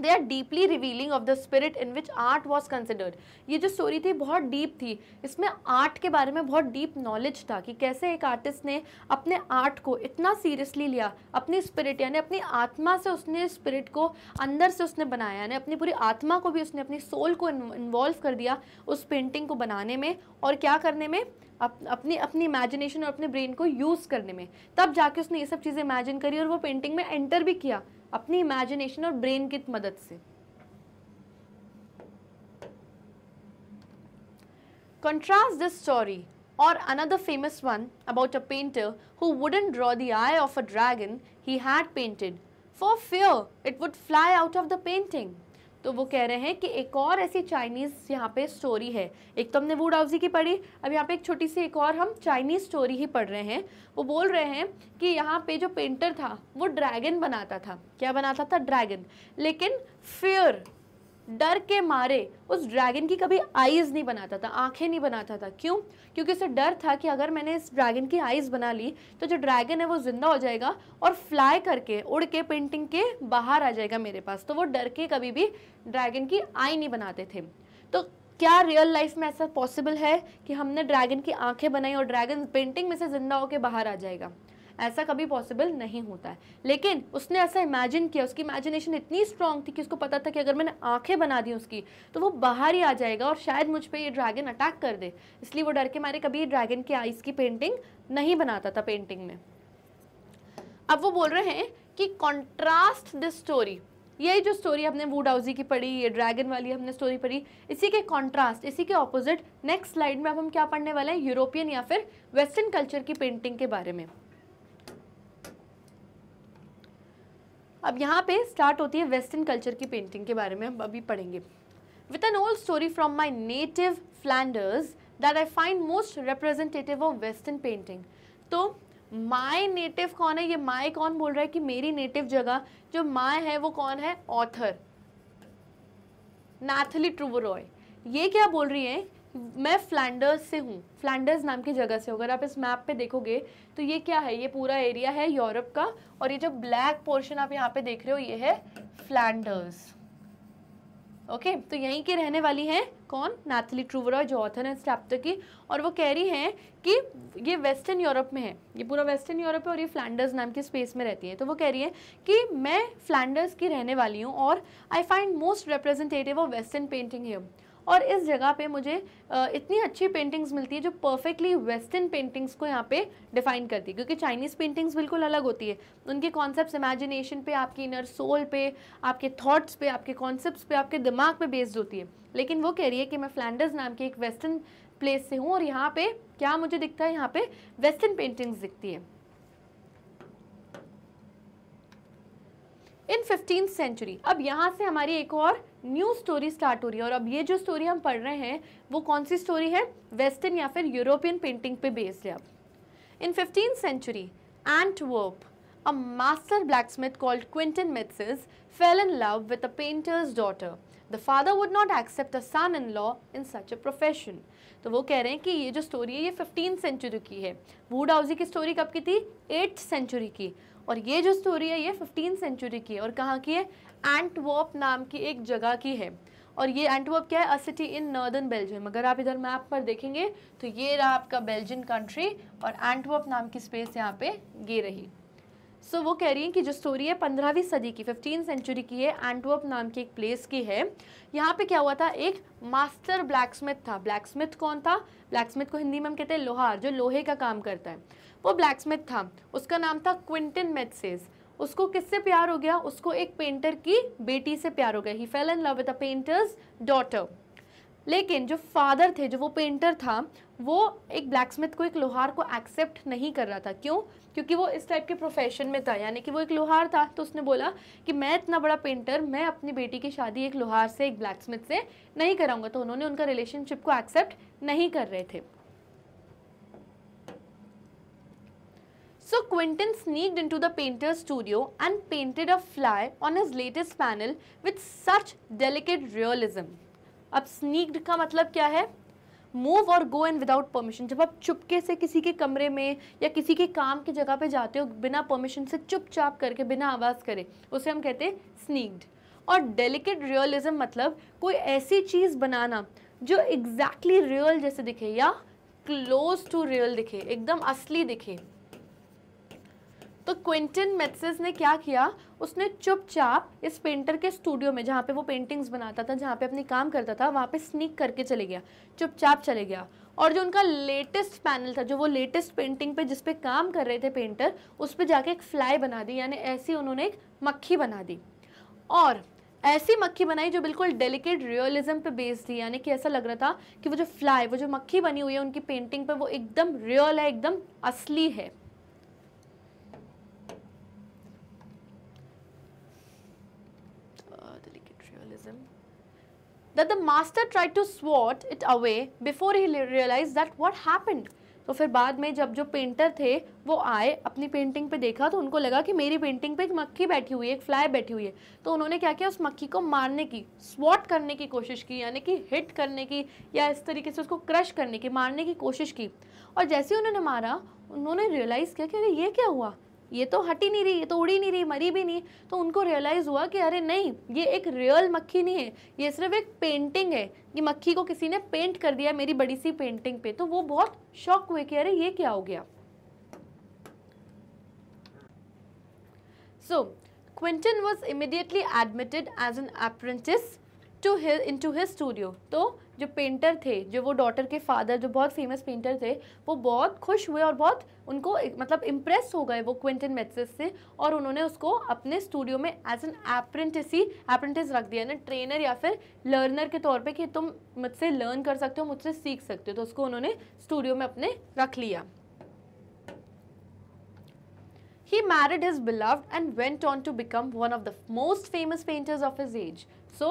Speaker 1: they are deeply revealing of the spirit in which art was considered ये जो स्टोरी थी बहुत डीप थी इसमें आर्ट के बारे में बहुत डीप नॉलेज था कि कैसे एक आर्टिस्ट ने अपने आर्ट को इतना सीरियसली लिया अपनी स्पिरिट यानी अपनी आत्मा से उसने स्पिरिट को अंदर से उसने बनाया यानी अपनी पूरी आत्मा को भी उसने अपनी सोल को इन्वॉल्व कर दिया उस पेंटिंग को बनाने में और क्या करने में अप, अपनी अपनी इमेजिनेशन और अपने ब्रेन को यूज़ करने में तब जाके उसने ये सब चीज़ें इमेजिन करी और वो पेंटिंग में एंटर भी किया अपनी इमेजिनेशन और ब्रेन की मदद से कंट्रास्ट दिस स्टोरी और another famous one about a painter who wouldn't draw the eye of a dragon he had painted for fear it would fly out of the painting तो वो कह रहे हैं कि एक और ऐसी चाइनीज़ यहाँ पे स्टोरी है एक तो हमने वूड हाउसी की पढ़ी अब यहाँ पे एक छोटी सी एक और हम चाइनीज़ स्टोरी ही पढ़ रहे हैं वो बोल रहे हैं कि यहाँ पे जो पेंटर था वो ड्रैगन बनाता था क्या बनाता था ड्रैगन लेकिन फियर डर के मारे उस ड्रैगन की कभी आईज नहीं बनाता था आंखें नहीं बनाता था क्यों क्योंकि उसे डर था कि अगर मैंने इस ड्रैगन की आईज बना ली तो जो ड्रैगन है वो जिंदा हो जाएगा और फ्लाई करके उड़ के पेंटिंग के बाहर आ जाएगा मेरे पास तो वो डर के कभी भी ड्रैगन की आई नहीं बनाते थे तो क्या रियल लाइफ में ऐसा पॉसिबल है कि हमने ड्रैगन की आंखें बनाई और ड्रैगन पेंटिंग में से जिंदा होकर बाहर आ जाएगा ऐसा कभी पॉसिबल नहीं होता है लेकिन उसने ऐसा इमेजिन किया उसकी इमेजिनेशन इतनी स्ट्रांग थी कि उसको पता था कि अगर मैंने आंखें बना दी उसकी तो वो बाहर ही आ जाएगा और शायद मुझ पर ये ड्रैगन अटैक कर दे इसलिए वो डर के मारे कभी ड्रैगन की आइज़ की पेंटिंग नहीं बनाता था पेंटिंग में अब वो बोल रहे हैं कि कॉन्ट्रास्ट दिस स्टोरी यही जो स्टोरी हमने वुड हाउसी की पढ़ी ये ड्रैगन वाली हमने स्टोरी पढ़ी इसी के कॉन्ट्रास्ट इसी के ऑपोजिट नेक्स्ट स्लाइड में अब हम क्या पढ़ने वाले हैं यूरोपियन या फिर वेस्टर्न कल्चर की पेंटिंग के बारे में अब यहाँ पे स्टार्ट होती है वेस्टर्न कल्चर की पेंटिंग के बारे में हम अभी पढ़ेंगे with an old story from my native Flanders that I find most representative of western painting तो माई नेटिव कौन है ये माए कौन बोल रहा है कि मेरी नेटिव जगह जो माए है वो कौन है ऑथर नैथली ट्रूबरॉय ये क्या बोल रही है मैं फ्लैंडर्स से हूँ फ्लैंडर्स नाम की जगह से अगर आप इस मैप पे देखोगे तो ये क्या है ये पूरा एरिया है यूरोप का और ये जो ब्लैक पोर्शन आप यहाँ पे देख रहे हो ये है फ्लैंडर्स ओके okay, तो यहीं के रहने वाली हैं कौन नैथली ट्रूवरा जो ऑथर है इस चैप्टर की और वो कह रही हैं कि ये वेस्टर्न यूरोप में है ये पूरा वेस्टर्न यूरोप है और ये फ्लैंडर्स नाम की स्पेस में रहती है तो वो कह रही है कि मैं फ्लैंडर्स की रहने वाली हूँ और I find most representative of western painting है और इस जगह पे मुझे इतनी अच्छी पेंटिंग्स मिलती है जो परफेक्टली वेस्टर्न पेंटिंग्स को यहाँ पे डिफाइन करती है क्योंकि चाइनीज़ पेंटिंग्स बिल्कुल अलग होती है उनके कॉन्सेप्ट इमेजिनेशन पे आपकी इनर सोल पे आपके थॉट्स पे आपके कॉन्सेप्ट पे आपके दिमाग पे बेस्ड होती है लेकिन वो कह रही है कि मैं फ्लैंडर्स नाम की एक वेस्टर्न प्लेस से हूँ और यहाँ पे क्या मुझे दिखता है यहाँ पे वेस्टर्न पेंटिंग्स दिखती है इन फिफ्टीन सेंचुरी अब यहाँ से हमारी एक और न्यू स्टोरी स्टार्ट हो रही है और अब ये जो स्टोरी हम पढ़ रहे हैं वो कौन सी स्टोरी है वेस्टर्न या फिर यूरोपियन पेंटिंग पे बेस्ड है अब in fifteen century Antwerp a master blacksmith called Quentin Metzes fell in love with a painter's daughter the father would not accept a son in law in such a profession तो वो कह रहे हैं कि ये जो story है ये फिफ्टीन सेंचुरी की है वूड हाउजी की स्टोरी कब की थी एट्थ सेंचुरी की और ये जो स्टोरी है ये फिफ्टीन सेंचुरी की है और कहाँ की है एंटवर्प नाम की एक जगह की है और ये एंटवर्प क्या है a city in northern Belgium अगर आप इधर मैप पर देखेंगे तो ये रहा आपका बेल्जियन कंट्री और एंटवर्प नाम की स्पेस यहाँ पे ये रही सो so, वो कह रही हैं कि जो स्टोरी है पंद्रहवीं सदी की फिफ्टीन सेंचुरी की है एंटवर्प नाम की एक प्लेस की है यहाँ पे क्या हुआ था एक मास्टर ब्लैक स्मिथ था ब्लैक स्मिथ कौन था ब्लैक स्मिथ को हिंदी में हम कहते हैं लोहार जो लोहे का काम करता है वो ब्लैक स्मिथ था उसका नाम था क्विंटन मेथसेस उसको किससे प्यार हो गया उसको एक पेंटर की बेटी से प्यार हो गया he fell in love with a painter's daughter लेकिन जो फादर थे जो वो पेंटर था वो एक ब्लैक स्मिथ को एक लोहार को एक्सेप्ट नहीं कर रहा था क्यों क्योंकि वो इस टाइप के प्रोफेशन में था यानी कि वो एक लोहार था तो उसने बोला कि मैं इतना बड़ा पेंटर मैं अपनी बेटी की शादी एक लोहार से एक ब्लैक स्मिथ से नहीं कराऊंगा तो उन्होंने उनका रिलेशनशिप को एक्सेप्ट नहीं कर रहे थे So Quentin sneaked into the painter's studio and painted a fly on his latest panel with such delicate realism. अब sneaked का मतलब क्या है Move or go in without permission. जब आप चुपके से किसी के कमरे में या किसी के काम की जगह पे जाते हो बिना permission से चुपचाप करके बिना आवाज़ करे उसे हम कहते हैं स्नीक्ड और delicate realism मतलब कोई ऐसी चीज़ बनाना जो exactly real जैसे दिखे या close to real दिखे एकदम असली दिखे तो क्विंटन मेथसेस ने क्या किया उसने चुपचाप इस पेंटर के स्टूडियो में जहाँ पे वो पेंटिंग्स बनाता था जहाँ पे अपने काम करता था वहाँ पे स्नीक करके चले गया चुपचाप चले गया और जो उनका लेटेस्ट पैनल था जो वो लेटेस्ट पेंटिंग पे जिसपे काम कर रहे थे पेंटर उस पर जाके एक फ्लाई बना दी यानी ऐसी उन्होंने एक मक्खी बना दी और ऐसी मक्खी बनाई जो बिल्कुल डेलिकेट रियलिज्म पे बेस्ड थी यानी कि ऐसा लग रहा था कि वो जो फ्लाई वो जो मक्खी बनी हुई है उनकी पेंटिंग पे वो एकदम रियल है एकदम असली है that the master tried to swat it away before he realized that what happened. तो फिर बाद में जब जो पेंटर थे वो आए अपनी पेंटिंग पे देखा तो उनको लगा कि मेरी पेंटिंग पे एक मक्खी बैठी हुई है एक फ्लाई बैठी हुई है तो उन्होंने क्या किया उस मक्खी को मारने की स्वॉट करने की कोशिश की यानी कि हिट करने की या इस तरीके से उसको क्रश करने की मारने की कोशिश की और जैसे ही उन्होंने मारा उन्होंने रियलाइज़ किया कि अरे ये क्या हुआ ये तो हट ही नहीं रही ये तो उड़ी नहीं रही मरी भी नहीं तो उनको रियलाइज़ हुआ कि अरे नहीं ये एक रियल मक्खी नहीं है ये सिर्फ एक पेंटिंग है कि मक्खी को किसी ने पेंट कर दिया मेरी बड़ी सी पेंटिंग पे तो वो बहुत शौक हुए कि अरे ये क्या हो गया so Quinten was immediately admitted as an apprentice to his in to his studio तो जो पेंटर थे जो वो डॉटर के फादर जो बहुत फेमस पेंटर थे वो बहुत खुश हुए और बहुत उनको मतलब इम्प्रेस हो गए वो क्विंटन मेथसिस से और उन्होंने उसको अपने स्टूडियो में एज एन अप्रेंटिस ही अप्रेंटिस रख दिया ना ट्रेनर या फिर लर्नर के तौर पे कि तुम मुझसे लर्न कर सकते हो मुझसे सीख सकते हो तो उसको उन्होंने स्टूडियो में अपने रख लिया he married his beloved and went on to become one of the most famous painters of his age so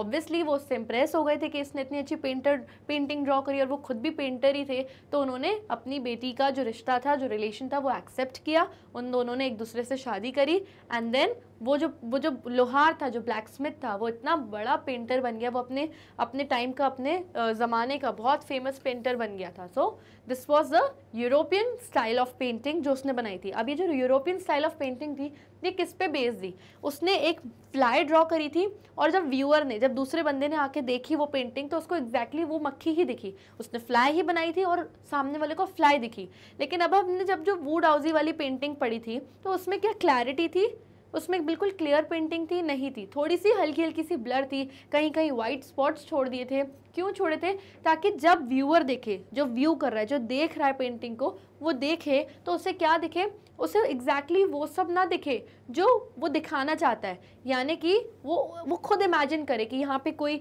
Speaker 1: obviously वो उससे इम्प्रेस हो गए थे कि इसने इतनी अच्छी पेंटर पेंटिंग ड्रॉ करी और वो खुद भी पेंटर ही थे तो उन्होंने अपनी बेटी का जो रिश्ता था जो रिलेशन था वो एक्सेप्ट किया उन दोनों ने एक दूसरे से शादी करी एंड देन वो जो वो जो लोहार था जो ब्लैक स्मिथ था वो इतना बड़ा पेंटर बन गया वो अपने अपने टाइम का अपने ज़माने का बहुत फेमस पेंटर बन गया था so this was the European style of painting जो उसने बनाई थी अब ये जो यूरोपियन स्टाइल ऑफ पेंटिंग थी ये किस पे बेस दी उसने एक फ्लाई ड्रॉ करी थी और जब व्यूअर ने जब दूसरे बंदे ने आके देखी वो पेंटिंग तो उसको एग्जैक्टली exactly वो मक्खी ही दिखी उसने फ्लाई ही बनाई थी और सामने वाले को फ्लाई दिखी लेकिन अब हमने जब जो वूड हाउजी वाली पेंटिंग पड़ी थी तो उसमें क्या क्लैरिटी थी उसमें बिल्कुल क्लियर पेंटिंग थी नहीं थी थोड़ी सी हल्की हल्की सी ब्लर थी कहीं कहीं वाइट स्पॉट्स छोड़ दिए थे क्यों छोड़े थे ताकि जब व्यूअर देखे जो व्यू कर रहा है जो देख रहा है पेंटिंग को वो देखे तो उसे क्या दिखे उसे एग्जैक्टली exactly वो सब ना दिखे जो वो दिखाना चाहता है यानी कि वो वो खुद इमेजिन करे कि यहाँ पे कोई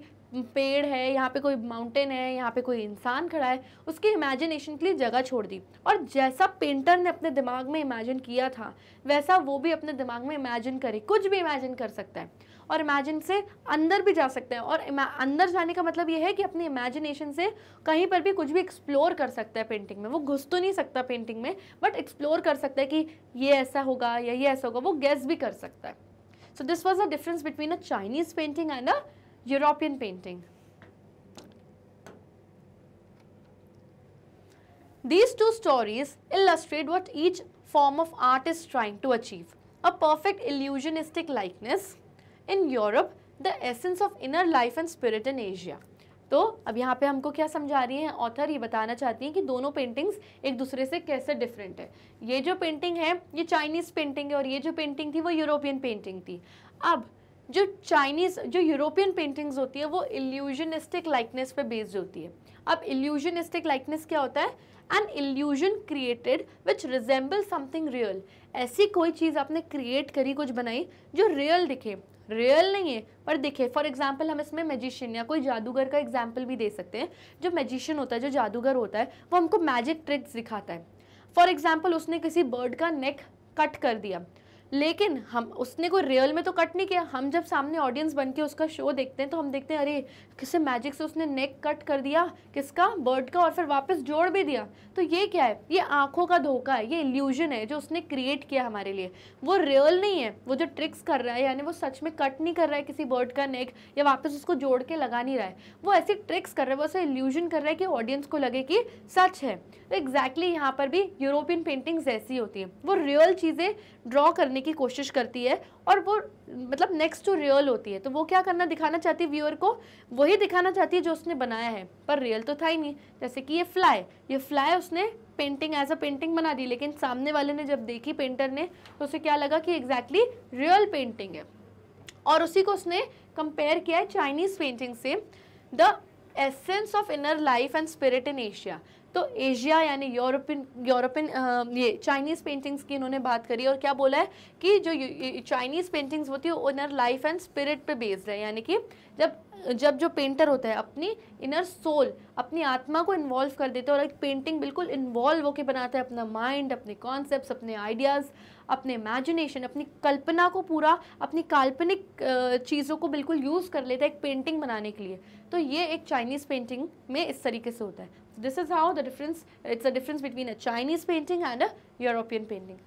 Speaker 1: पेड़ है यहाँ पे कोई माउंटेन है यहाँ पे कोई इंसान खड़ा है उसकी इमेजिनेशन के लिए जगह छोड़ दी और जैसा पेंटर ने अपने दिमाग में इमेजिन किया था वैसा वो भी अपने दिमाग में इमेजिन करे कुछ भी इमेजिन कर सकता है और इमेजिन से अंदर भी जा सकते हैं और अंदर जाने का मतलब ये है कि अपनी इमेजिनेशन से कहीं पर भी कुछ भी एक्सप्लोर कर सकता है पेंटिंग में वो घुस तो नहीं सकता पेंटिंग में बट एक्सप्लोर कर सकता है कि ये ऐसा होगा या ये ऐसा होगा वो गैस भी कर सकता है so this was a difference between a Chinese painting and a European painting These two stories illustrate what each form of art is trying to achieve. A perfect illusionistic likeness in Europe, the essence of inner life and spirit in Asia. तो अब यहाँ पे हमको क्या समझा रही हैं author ये बताना चाहती हैं कि दोनों पेंटिंग्स एक दूसरे से कैसे डिफरेंट है ये जो पेंटिंग है ये चाइनीज़ पेंटिंग है और ये जो पेंटिंग थी वो यूरोपियन पेंटिंग थी अब जो चाइनीज़ जो यूरोपियन पेंटिंग्स होती है वो इल्यूजनिस्टिक लाइकनेस पे बेस्ड होती है अब इल्यूजनिस्टिक लाइकनेस क्या होता है an illusion created which resemble something real ऐसी कोई चीज़ आपने क्रिएट करी कुछ बनाई जो रियल दिखे रियल नहीं है पर दिखे फॉर एग्जाम्पल हम इसमें मैजिशियन या कोई जादूगर का एग्जाम्पल भी दे सकते हैं जो मैजिशियन होता है जो जादूगर होता है वो हमको मैजिक ट्रिक्स दिखाता है फॉर एग्जाम्पल उसने किसी बर्ड का नेक कट कर दिया लेकिन हम उसने कोई रियल में तो कट नहीं किया हम जब सामने ऑडियंस बन के उसका शो देखते हैं तो हम देखते हैं अरे किसी मैजिक से उसने नेक कट कर दिया किसका बर्ड का और फिर वापस जोड़ भी दिया तो ये क्या है ये आंखों का धोखा है ये इल्यूजन है जो उसने क्रिएट किया हमारे लिए वो रियल नहीं है वो जो ट्रिक्स कर रहा है यानी वो सच में कट नहीं कर रहा है किसी बर्ड का नेक या वापस उसको जोड़ के लगा नहीं रहा है वो ऐसी ट्रिक्स कर रहा है वो ऐसे इल्यूजन कर रहा है कि ऑडियंस को लगे कि सच है तो एग्जैक्टली यहाँ पर भी यूरोपियन पेंटिंग्स ऐसी होती है वो रियल चीज़ें ड्रॉ करने करने की कोशिश करती है और वो मतलब नेक्स्ट टू रियल होती है तो वो क्या करना दिखाना चाहती है व्यूअर को वही दिखाना चाहती है जो उसने बनाया है पर रियल तो था ही नहीं जैसे कि ये फ्लाई ये फ्लाई उसने पेंटिंग एज अ पेंटिंग बना दी लेकिन सामने वाले ने जब देखी पेंटर ने तो उसे क्या लगा कि एग्जैक्टली रियल पेंटिंग है और उसी को उसने कंपेयर किया है चाइनीज़ पेंटिंग से the essence of inner life and spirit in Asia तो एशिया यानी यूरोपियन यूरोपियन ये चाइनीज़ पेंटिंग्स की इन्होंने बात करी और क्या बोला है कि जो चाइनीज़ पेंटिंग्स होती है वो इनर लाइफ एंड स्पिरिट पे बेस्ड है यानी कि जब जब जो पेंटर होता है अपनी इनर सोल अपनी आत्मा को इन्वॉल्व कर देते हैं और एक पेंटिंग बिल्कुल इन्वॉल्व होकर बनाता है अपना माइंड अपने कॉन्सेप्ट अपने आइडियाज़ अपने इमेजिनेशन अपनी कल्पना को पूरा अपनी काल्पनिक चीज़ों को बिल्कुल यूज़ कर लेता है एक पेंटिंग बनाने के लिए तो ये एक चाइनीज़ पेंटिंग में इस तरीके से होता है This is how the difference, it's a difference between a Chinese painting and a European painting.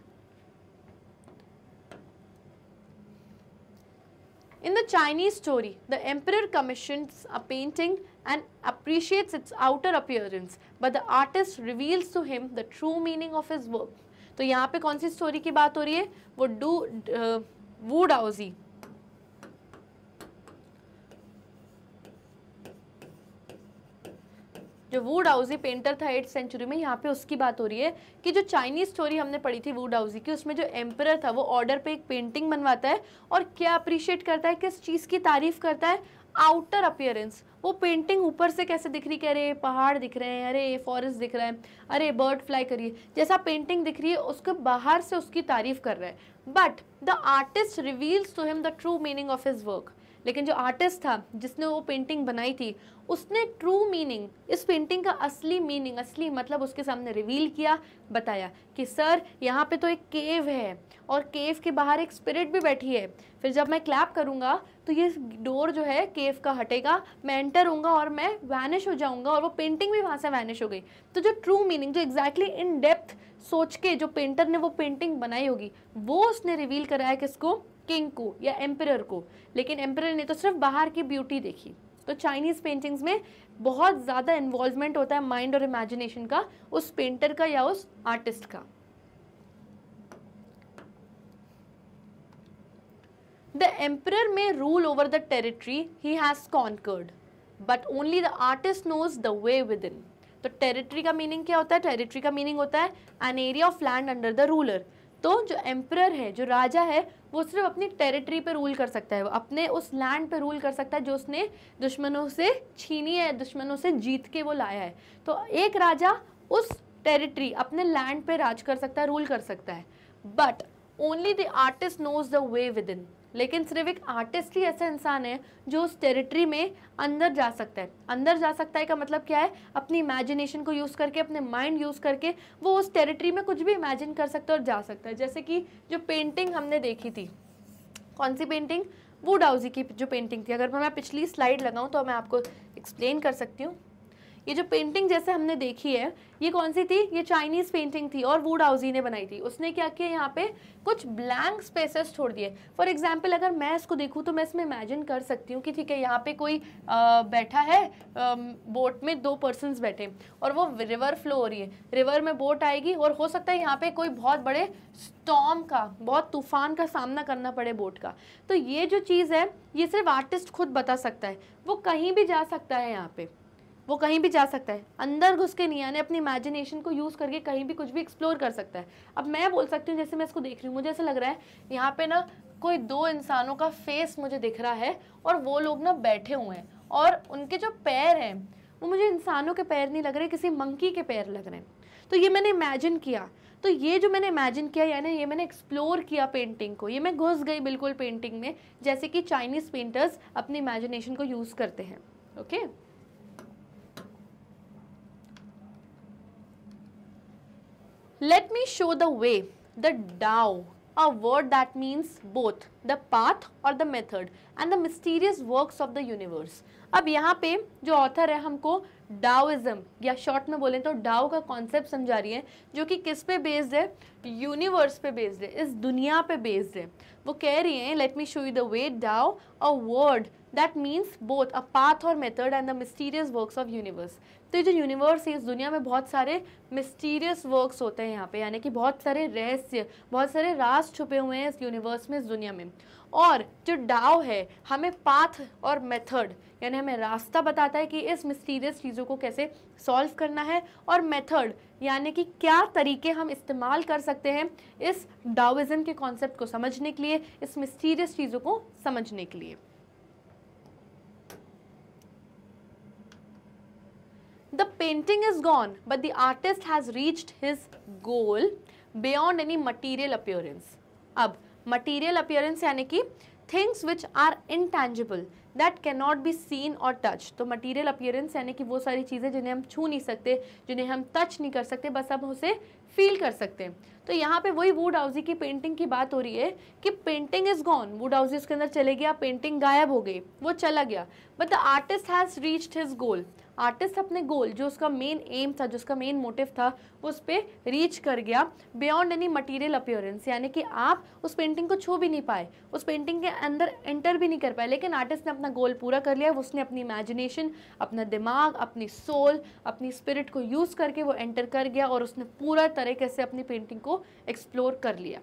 Speaker 1: In the Chinese story, the emperor commissions a painting and appreciates its outer appearance, but the artist reveals to him the true meaning of his work. So, here पे कौन सी story की बात जो Wu Daozi painter था eight century में यहाँ पे उसकी बात हो रही है कि जो चाइनीज स्टोरी हमने पढ़ी थी वू डाउजी की उसमें जो एम्पर था वो ऑर्डर पे एक पेंटिंग बनवाता है और क्या अप्रिशिएट करता है किस चीज़ की तारीफ करता है आउटर अपियरेंस वो पेंटिंग ऊपर से कैसे दिख रही कि अरे पहाड़ दिख रहे हैं अरे फॉरेस्ट दिख रहा है अरे बर्ड फ्लाई करिए जैसा पेंटिंग दिख रही है उसके बाहर से उसकी तारीफ कर रहा है but the artist reveals to him the true meaning of his work लेकिन जो आर्टिस्ट था जिसने वो पेंटिंग बनाई थी उसने ट्रू मीनिंग इस पेंटिंग का असली मीनिंग असली मतलब उसके सामने रिवील किया बताया कि सर यहाँ पे तो एक केव है और केव के बाहर एक स्पिरिट भी बैठी है फिर जब मैं क्लैप करूँगा तो ये डोर जो है केव का हटेगा मैं एंटर हूँ और मैं वैनिश हो जाऊँगा और वो पेंटिंग भी वहाँ से वैनिश हो गई तो जो ट्रू मीनिंग जो एग्जैक्टली इन डेप्थ सोच के जो पेंटर ने वो पेंटिंग बनाई होगी वो उसने रिवील कराया किसको किंग को या एम्परर को लेकिन एम्परर ने तो सिर्फ बाहर की ब्यूटी देखी तो चाइनीज़ पेंटिंग्स में बहुत ज़्यादा इन्वॉल्वमेंट होता है माइंड और इमेजिनेशन का उस पेंटर का या उस आर्टिस्ट का the emperor may rule over the territory he has conquered but only the artist knows the way within तो टेरिटरी का मीनिंग क्या होता है टेरिटरी का मीनिंग होता है an area of land under the ruler तो जो एम्प्रर है जो राजा है वो सिर्फ अपनी टेरिटरी पर रूल कर सकता है वो अपने उस लैंड पर रूल कर सकता है जो उसने दुश्मनों से छीनी है दुश्मनों से जीत के वो लाया है तो एक राजा उस टेरिटरी अपने लैंड पर राज कर सकता है रूल कर सकता है but only the artist knows the way within लेकिन सिर्फ एक आर्टिस्ट ही ऐसा इंसान है जो उस टेरिटरी में अंदर जा सकता है अंदर जा सकता है का मतलब क्या है अपनी इमेजिनेशन को यूज़ करके अपने माइंड यूज़ करके वो उस टेरिटरी में कुछ भी इमेजिन कर सकता है और जा सकता है जैसे कि जो पेंटिंग हमने देखी थी कौन सी पेंटिंग वो डाउजी की जो पेंटिंग थी अगर मैं पिछली स्लाइड लगाऊँ तो मैं आपको एक्सप्लेन कर सकती हूँ ये जो पेंटिंग जैसे हमने देखी है ये कौन सी थी ये चाइनीज़ पेंटिंग थी और वूड हाउजी ने बनाई थी उसने क्या किया यहाँ पे कुछ ब्लैंक स्पेसेस छोड़ दिए फॉर एग्जाम्पल अगर मैं इसको देखूँ तो मैं इसमें इमेजिन कर सकती हूँ कि ठीक है यहाँ पे कोई आ, बैठा है आ, बोट में दो पर्सन बैठे और वो रिवर फ्लो हो रही है रिवर में बोट आएगी और हो सकता है यहाँ पे कोई बहुत बड़े स्टॉम का बहुत तूफान का सामना करना पड़े बोट का तो ये जो चीज़ है ये सिर्फ आर्टिस्ट खुद बता सकता है वो कहीं भी जा सकता है यहाँ पे वो कहीं भी जा सकता है अंदर घुस के नहीं आने अपनी इमेजिनेशन को यूज़ करके कहीं भी कुछ भी एक्सप्लोर कर सकता है अब मैं बोल सकती हूँ जैसे मैं इसको देख रही हूँ मुझे ऐसा लग रहा है यहाँ पे ना कोई दो इंसानों का फेस मुझे दिख रहा है और वो लोग ना बैठे हुए हैं और उनके जो पैर हैं वो मुझे इंसानों के पैर नहीं लग रहे किसी मंकी के पैर लग रहे हैं तो ये मैंने इमेजिन किया तो ये जो मैंने इमेजिन किया यानी ये मैंने एक्सप्लोर किया पेंटिंग को ये मैं घुस गई बिल्कुल पेंटिंग में जैसे कि चाइनीज़ पेंटर्स अपनी इमेजिनेशन को यूज़ करते हैं okay okay? let me show the way the Tao a word that means both the path or the method and the mysterious works of the universe अब यहाँ पे जो ऑथर है हमको डाओजम या शॉर्ट में बोलें तो डाओ का कॉन्सेप्ट समझा रही है जो कि किस पे बेस्ड है यूनिवर्स पे बेस्ड है इस दुनिया पे बेस्ड है वो कह रही हैं let me show you the way Dao a word that means both a path or method and the mysterious works of universe तो ये जो यूनिवर्स है इस दुनिया में बहुत सारे मिस्टीरियस वर्क्स होते हैं यहाँ पे यानी कि बहुत सारे रहस्य बहुत सारे राज छुपे हुए हैं इस यूनिवर्स में इस दुनिया में और जो डाव है हमें पाथ और मेथड यानी हमें रास्ता बताता है कि इस मिस्टीरियस चीज़ों को कैसे सॉल्व करना है और मेथड यानी कि क्या तरीके हम इस्तेमाल कर सकते हैं इस डाविज़म के कॉन्सेप्ट को समझने के लिए इस मिस्टीरियस चीज़ों को समझने के लिए the painting is gone but the artist has reached his goal beyond any material appearance अब material appearance यानी कि things which are intangible that cannot be seen or touched तो material appearance यानी कि वो सारी चीज़ें जिन्हें हम छू नहीं सकते जिन्हें हम touch नहीं कर सकते बस हम उसे फील कर सकते हैं तो यहाँ पे वही वुड हाउजी की पेंटिंग की बात हो रही है कि painting is gone Wu Daozi उसके अंदर चले गया पेंटिंग गायब हो गई वो चला गया but the artist has reached his goal artist अपने गोल जो उसका मेन एम था जो उसका मेन मोटिव था उस पर रीच कर गया बियॉन्ड एनी मटीरियल अपियरेंस यानी कि आप उस पेंटिंग को छू भी नहीं पाए उस पेंटिंग के अंदर एंटर भी नहीं कर पाए लेकिन आर्टिस्ट ने अपना गोल पूरा कर लिया उसने अपनी इमेजिनेशन अपना दिमाग अपनी सोल अपनी स्पिरिट को यूज़ करके वो एंटर कर गया और उसने पूरा तरीके से अपनी पेंटिंग को एक्सप्लोर कर लिया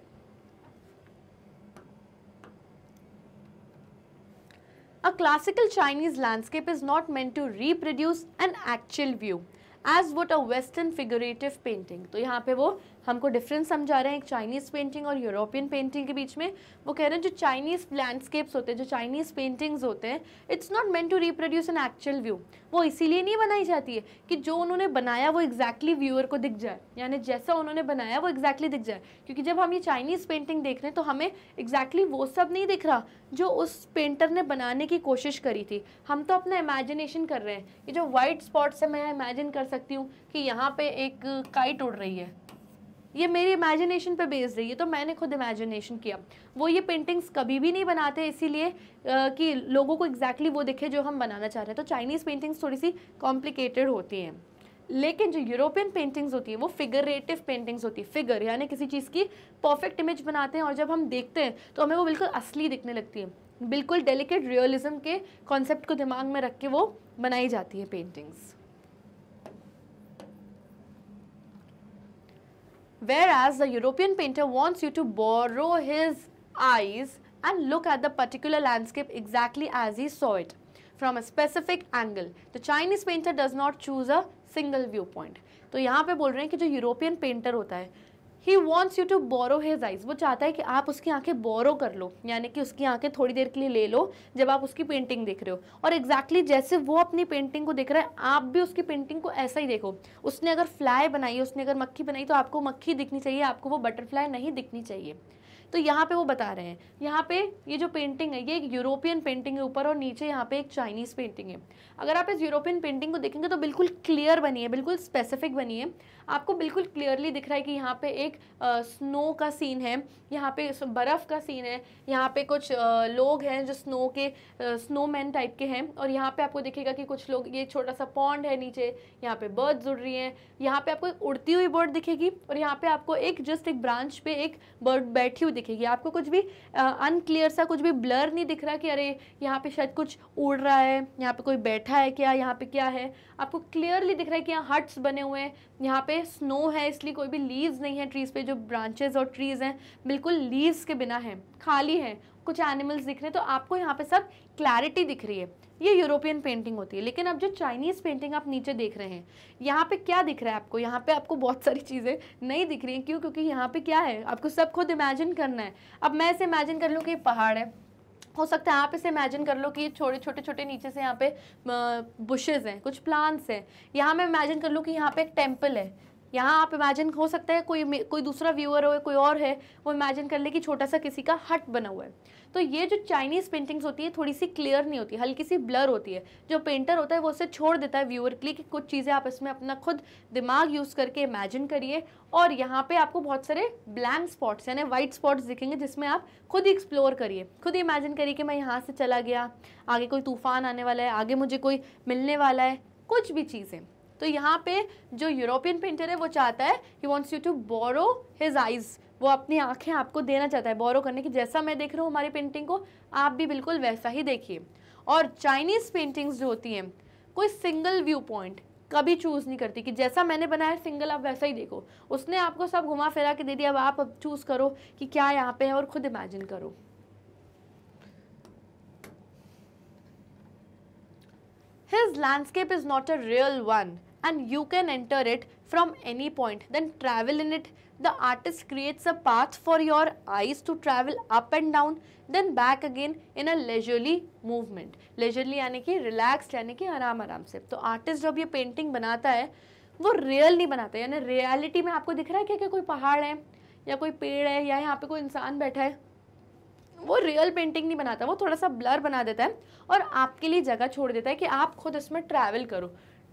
Speaker 1: A classical Chinese landscape is not meant to reproduce an actual view as would a western figurative painting. So here, हमको डिफरेंस समझा रहे हैं एक चाइनीज़ पेंटिंग और यूरोपियन पेंटिंग के बीच में वो कह रहे हैं जो चाइनीज़ लैंडस्केप्स होते हैं जो चाइनीज़ पेंटिंग्स होते हैं it's not meant to reproduce an actual view वो इसीलिए नहीं बनाई जाती है कि जो उन्होंने बनाया वो एग्जैक्टली exactly व्यूअर को दिख जाए यानी जैसा उन्होंने बनाया वो एग्जैक्टली exactly दिख जाए क्योंकि जब हम ये चाइनीज़ पेंटिंग देख रहे हैं तो हमें एग्जैक्टली exactly वो सब नहीं दिख रहा जो उस पेंटर ने बनाने की कोशिश करी थी हम तो अपना इमेजिनेशन कर रहे हैं कि जो वाइट स्पॉट्स है मैं इमेजिन कर सकती हूँ कि यहाँ पे एक काइट उड़ रही है ये मेरी इमेजिनेशन पे बेस्ड है ये तो मैंने खुद इमेजिनेशन किया वो ये पेंटिंग्स कभी भी नहीं बनाते इसीलिए कि लोगों को एग्जैक्टली exactly वो दिखे जो हम बनाना चाह रहे हैं तो चाइनीज़ पेंटिंग्स थोड़ी सी कॉम्प्लिकेटेड होती हैं लेकिन जो यूरोपियन पेंटिंग्स होती हैं वो फिगरेटिव पेंटिंग्स होती है फिगर यानी किसी चीज़ की परफेक्ट इमेज बनाते हैं और जब हम देखते हैं तो हमें वो बिल्कुल असली दिखने लगती है बिल्कुल डेलिकेट रियलिज्म के कॉन्सेप्ट को दिमाग में रख के वो बनाई जाती है paintings Whereas the European painter wants you to borrow his eyes and look at the particular landscape exactly as he saw it from a specific angle. The Chinese painter does not choose a single viewpoint. So here we are saying that the European painter. Painter he wants you to borrow his eyes वो चाहता है कि आप उसकी आंखें बोरो कर लो यानी कि उसकी आंखें थोड़ी देर के लिए ले लो जब आप उसकी पेंटिंग देख रहे हो और एग्जैक्टली exactly जैसे वो अपनी पेंटिंग को देख रहा है आप भी उसकी पेंटिंग को ऐसा ही देखो उसने अगर फ्लाई बनाई उसने अगर मक्खी बनाई तो आपको मक्खी दिखनी चाहिए आपको वो बटरफ्लाई नहीं दिखनी चाहिए तो यहाँ पे वो बता रहे हैं यहाँ पे ये जो पेंटिंग है ये एक यूरोपियन पेंटिंग है ऊपर और नीचे यहाँ पे एक चाइनीज़ पेंटिंग है अगर आप इस यूरोपियन पेंटिंग को देखेंगे तो बिल्कुल क्लियर बनी है बिल्कुल स्पेसिफिक बनी है आपको बिल्कुल क्लियरली दिख रहा है कि यहाँ पे एक स्नो का सीन है यहाँ पे बर्फ़ का सीन है यहाँ पे कुछ आ, लोग हैं जो स्नो के स्नोमैन टाइप के हैं और यहाँ पे आपको दिखेगा कि कुछ लोग ये छोटा सा पॉन्ड है नीचे यहाँ पे बर्ड उड़ रही हैं यहाँ पे आपको उड़ती हुई बर्ड दिखेगी और यहाँ पे आपको एक जस्ट एक ब्रांच पे एक बर्ड बैठी हुई दिखेगी आपको कुछ भी अनक्लियर सा कुछ भी ब्लर नहीं दिख रहा कि अरे यहाँ पे शायद कुछ उड़ रहा है यहाँ पे कोई बैठा है क्या यहाँ पे क्या है आपको क्लियरली दिख रहा है कि यहाँ हट्स बने हुए हैं यहाँ पे पे स्नो है इसलिए कोई भी लीव्स नहीं है ट्रीज़ पे जो ब्रांचेस और ट्रीज़ हैं बिल्कुल लीव्स के बिना है खाली है कुछ एनिमल्स दिख रहे हैं तो आपको यहाँ पे सब क्लैरिटी दिख रही है ये यूरोपियन पेंटिंग होती है लेकिन अब जो चाइनीज़ पेंटिंग आप नीचे देख रहे हैं यहाँ पे क्या दिख रहा है आपको यहाँ पे आपको बहुत सारी चीज़ें नहीं दिख रही हैं क्यों क्योंकि यहाँ पे क्या है आपको सब खुद इमेजिन करना है अब मैं इसे इमेजिन कर लूँ कि ये पहाड़ है हो सकता है आप इसे इमेजिन कर लो कि ये छोटे छोटे छोटे नीचे से यहाँ पे बुशेज़ हैं कुछ प्लांट्स हैं यहाँ मैं इमेजिन कर लूँ कि यहाँ पे एक टेम्पल है यहाँ आप इमेजिन हो सकता है कोई कोई दूसरा व्यूअर हो कोई और है वो इमेजिन कर ले कि छोटा सा किसी का हट बना हुआ है तो ये जो चाइनीज़ पेंटिंग्स होती है थोड़ी सी क्लियर नहीं होती हल्की सी ब्लर होती है जो पेंटर होता है वो उसे छोड़ देता है व्यूअर के लिए कि कुछ चीज़ें आप इसमें अपना खुद दिमाग यूज़ करके इमेजिन करिए और यहाँ पे आपको बहुत सारे ब्लैंक स्पॉट्स यानी वाइट स्पॉट्स दिखेंगे जिसमें आप खुद एक्सप्लोर करिए खुद इमेजिन करिए कि मैं यहाँ से चला गया आगे कोई तूफान आने वाला है आगे मुझे कोई मिलने वाला है कुछ भी चीज़ें तो यहाँ पे जो यूरोपियन पेंटर है वो चाहता है he wants you to borrow his eyes वो अपनी आंखें आपको देना चाहता है बोरो करने की जैसा मैं देख रहा हूँ हमारी पेंटिंग को आप भी बिल्कुल वैसा ही देखिए और चाइनीज़ पेंटिंग्स जो होती हैं कोई सिंगल व्यू पॉइंट कभी चूज़ नहीं करती कि जैसा मैंने बनाया सिंगल आप वैसा ही देखो उसने आपको सब घुमा फिरा के दे दिया अब आप अब चूज़ करो कि क्या यहाँ पे है और ख़ुद इमेजिन करो his landscape is not a real one and you can enter it from any point then travel in it the artist creates a path for your eyes to travel up and down then back again in a leisurely movement leisurely yani ki relaxed yani ki aaram aaram se to artist jab ye painting banata hai wo real nahi banata yani reality mein aapko dikh raha hai kya क्या koi pahad hai ya koi ped hai ya yahan pe koi insaan baitha hai वो real painting नहीं बनाता वो थोड़ा सा blur बना देता है और आपके लिए जगह छोड़ देता है कि आप खुद इसमें ट्रैवल करो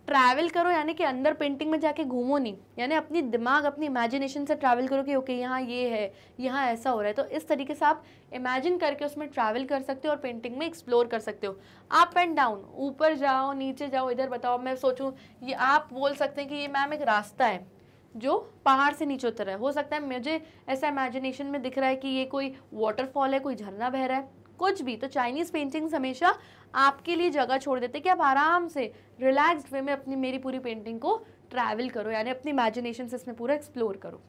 Speaker 1: ट्रैवल करो यानी कि अंदर पेंटिंग में जाके घूमो नहीं यानी अपनी दिमाग अपनी इमेजिनेशन से ट्रैवल करो कि ओके यहाँ ये है यहाँ ऐसा हो रहा है तो इस तरीके से आप इमेजिन करके उसमें ट्रैवल कर सकते हो और पेंटिंग में एक्सप्लोर कर सकते हो अप एंड डाउन ऊपर जाओ नीचे जाओ इधर बताओ मैं सोचूँ ये आप बोल सकते हैं कि ये मैम एक रास्ता है जो पहाड़ से नीचे उतर रहा है हो सकता है मुझे ऐसा इमेजिनेशन में दिख रहा है कि ये कोई वाटरफॉल है कोई झरना बह रहा है कुछ भी तो चाइनीज़ पेंटिंग्स हमेशा आपके लिए जगह छोड़ देते हैं कि आप आराम से रिलैक्स्ड वे में अपनी मेरी पूरी पेंटिंग को ट्रैवल करो यानी अपनी इमेजिनेशन से इसमें पूरा एक्सप्लोर करो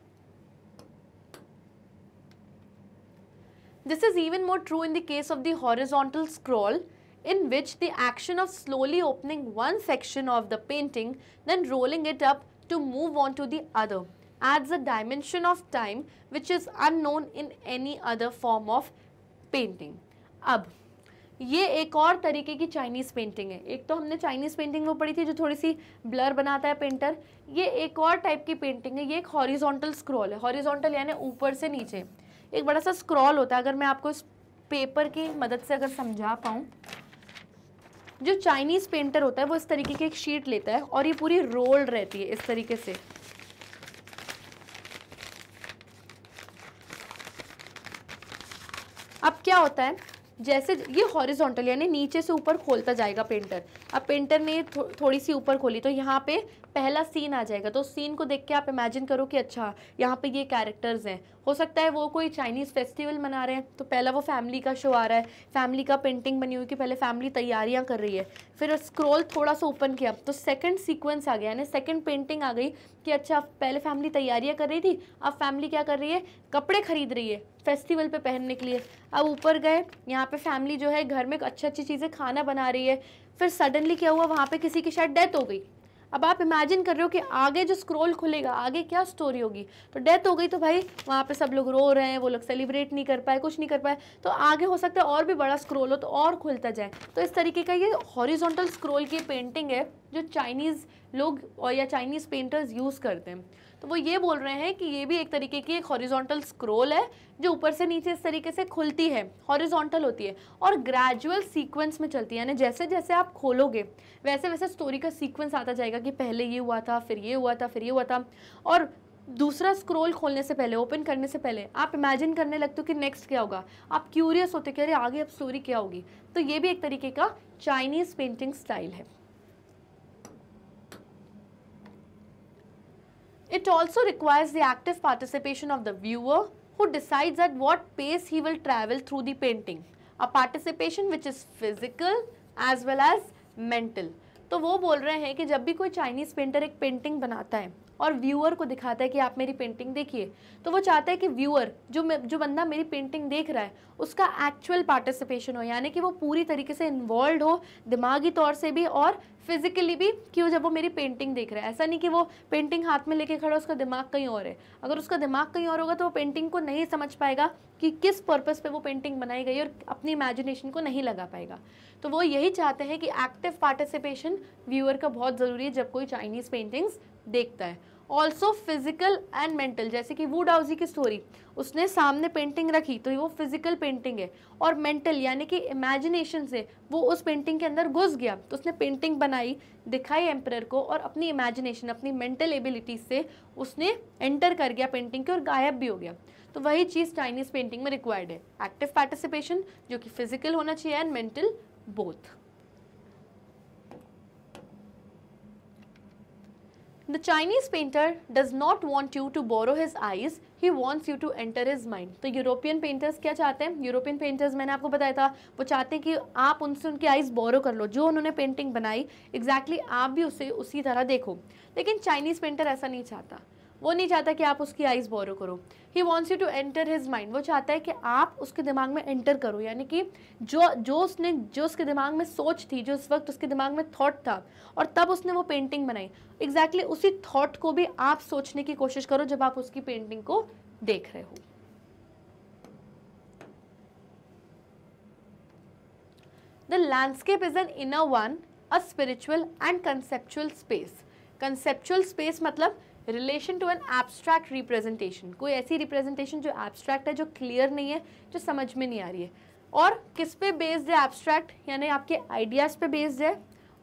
Speaker 1: this is even more true in the case of the horizontal scroll in which the action of slowly opening one section of the painting then rolling it up to move on to the other as a dimension of time which is unknown in any other form of painting अब ये एक और तरीके की Chinese painting है एक तो हमने चाइनीज़ पेंटिंग वो पढ़ी थी जो थोड़ी सी ब्लर बनाता है पेंटर ये एक और टाइप की पेंटिंग है ये एक हॉरिजोंटल स्क्रॉल है हॉरिजोंटल यानी ऊपर से नीचे एक बड़ा सा स्क्रॉल होता है अगर मैं आपको इस पेपर की मदद से अगर समझा पाऊँ जो चाइनीज़ पेंटर होता है वो इस तरीके की एक शीट लेता है और ये पूरी रोल्ड रहती है इस तरीके से अब क्या होता है जैसे ये हॉरिजॉन्टल यानी नीचे से ऊपर खोलता जाएगा पेंटर अब पेंटर ने थो, थोड़ी सी ऊपर खोली तो यहाँ पे पहला सीन आ जाएगा तो सीन को देख के आप इमेजिन करो कि अच्छा यहाँ पे ये कैरेक्टर्स हैं हो सकता है वो कोई चाइनीज़ फेस्टिवल मना रहे हैं तो पहला वो फैमिली का शो आ रहा है फैमिली का पेंटिंग बनी हुई कि पहले फैमिली तैयारियाँ कर रही है फिर स्क्रॉल थोड़ा सा ओपन किया तो सेकंड सीक्वेंस आ गया यानी सेकंड पेंटिंग आ गई कि अच्छा पहले फैमिली तैयारियाँ कर रही थी अब फैमिली क्या कर रही है कपड़े खरीद रही है फेस्टिवल पे पहनने के लिए अब ऊपर गए यहाँ पे फैमिली जो है घर में अच्छी अच्छी चीज़ें खाना बना रही है फिर सडनली क्या हुआ वहाँ पे किसी की शायद डेथ हो गई अब आप इमेजिन कर रहे हो कि आगे जो स्क्रोल खुलेगा आगे क्या स्टोरी होगी तो डेथ हो गई तो भाई वहाँ पे सब लोग रो रहे हैं वो लोग सेलिब्रेट नहीं कर पाए कुछ नहीं कर पाए तो आगे हो सकता है और भी बड़ा स्क्रोल हो तो और खुलता जाए तो इस तरीके का ये हॉरिजॉन्टल स्क्रोल की पेंटिंग है जो चाइनीज़ लोग और या चाइनीज़ पेंटर्स यूज़ करते हैं तो वो ये बोल रहे हैं कि ये भी एक तरीके की एक हॉरिजॉन्टल स्क्रोल है जो ऊपर से नीचे इस तरीके से खुलती है हॉरिजॉन्टल होती है और ग्रेजुअल सीक्वेंस में चलती है यानी जैसे जैसे आप खोलोगे वैसे वैसे स्टोरी का सीक्वेंस आता जाएगा कि पहले ये हुआ था फिर ये हुआ था फिर ये हुआ था और दूसरा स्क्रोल खोलने से पहले ओपन करने से पहले आप इमेजिन करने लगते हो कि नेक्स्ट क्या होगा आप क्यूरियस होते हो कि अरे आगे अब स्टोरी क्या होगी तो ये भी एक तरीके का चाइनीज़ पेंटिंग स्टाइल है It also requires the active participation of the viewer who decides at what pace he will travel through the painting. A participation which is physical as well as mental. तो वो बोल रहे हैं कि जब भी कोई चाइनीज़ पेंटर एक पेंटिंग बनाता है और व्यूअर को दिखाता है कि आप मेरी पेंटिंग देखिए तो वो चाहता है कि व्यूअर जो जो बंदा मेरी पेंटिंग देख रहा है उसका एक्चुअल पार्टिसिपेशन हो यानी कि वो पूरी तरीके से इन्वॉल्व हो दिमागी तौर से भी और फिजिकली भी कि वो जब वो मेरी पेंटिंग देख रहा है ऐसा नहीं कि वो पेंटिंग हाथ में लेके खड़ा उसका दिमाग कहीं और है अगर उसका दिमाग कहीं और होगा तो वो पेंटिंग को नहीं समझ पाएगा कि किस पर्पस पे वो पेंटिंग बनाई गई और अपनी इमेजिनेशन को नहीं लगा पाएगा तो वो यही चाहते हैं कि एक्टिव पार्टिसिपेशन व्यूअर का बहुत ज़रूरी है जब कोई चाइनीज़ पेंटिंग्स देखता है ऑल्सो फिजिकल एंड मेंटल जैसे कि वू डाउजी की स्टोरी उसने सामने पेंटिंग रखी तो वो फिजिकल पेंटिंग है और मेंटल यानी कि इमेजिनेशन से वो उस पेंटिंग के अंदर घुस गया तो उसने पेंटिंग बनाई दिखाई एम्पर को और अपनी इमेजिनेशन अपनी मेंटल एबिलिटीज से उसने एंटर कर गया पेंटिंग के और गायब भी हो गया तो वही चीज़ चाइनीज़ पेंटिंग में रिक्वायर्ड है एक्टिव पार्टिसिपेशन जो कि फिजिकल होना चाहिए and mental both the Chinese painter does not want you to borrow his eyes he wants you to enter his mind तो यूरोपियन पेंटर्स क्या चाहते हैं यूरोपियन पेंटर्स मैंने आपको बताया था वो चाहते हैं कि आप उनसे उनकी आइज़ बोरो कर लो जो उन्होंने पेंटिंग बनाई एग्जैक्टली exactly आप भी उसे उसी तरह देखो लेकिन चाइनीज़ पेंटर ऐसा नहीं चाहता वो नहीं चाहता कि आप उसकी आइज़ बोरो करो he wants you to enter his mind वो चाहता है कि आप उसके दिमाग में एंटर करो यानी कि जो जो उसने जो उसके दिमाग में सोच थी जो उस वक्त उसके दिमाग में थॉट था और तब उसने वो पेंटिंग बनाई एग्जैक्टली exactly उसी थॉट को भी आप सोचने की कोशिश करो जब आप उसकी पेंटिंग को देख रहे हो The landscape is an inner one, a spiritual and conceptual space. Conceptual space मतलब relation to an abstract representation कोई ऐसी रिप्रेजेंटेशन जो एब्स्ट्रैक्ट है जो क्लियर नहीं है जो समझ में नहीं आ रही है और किस पे बेस्ड है एब्स्ट्रैक्ट यानी आपके आइडियाज़ पे बेस्ड है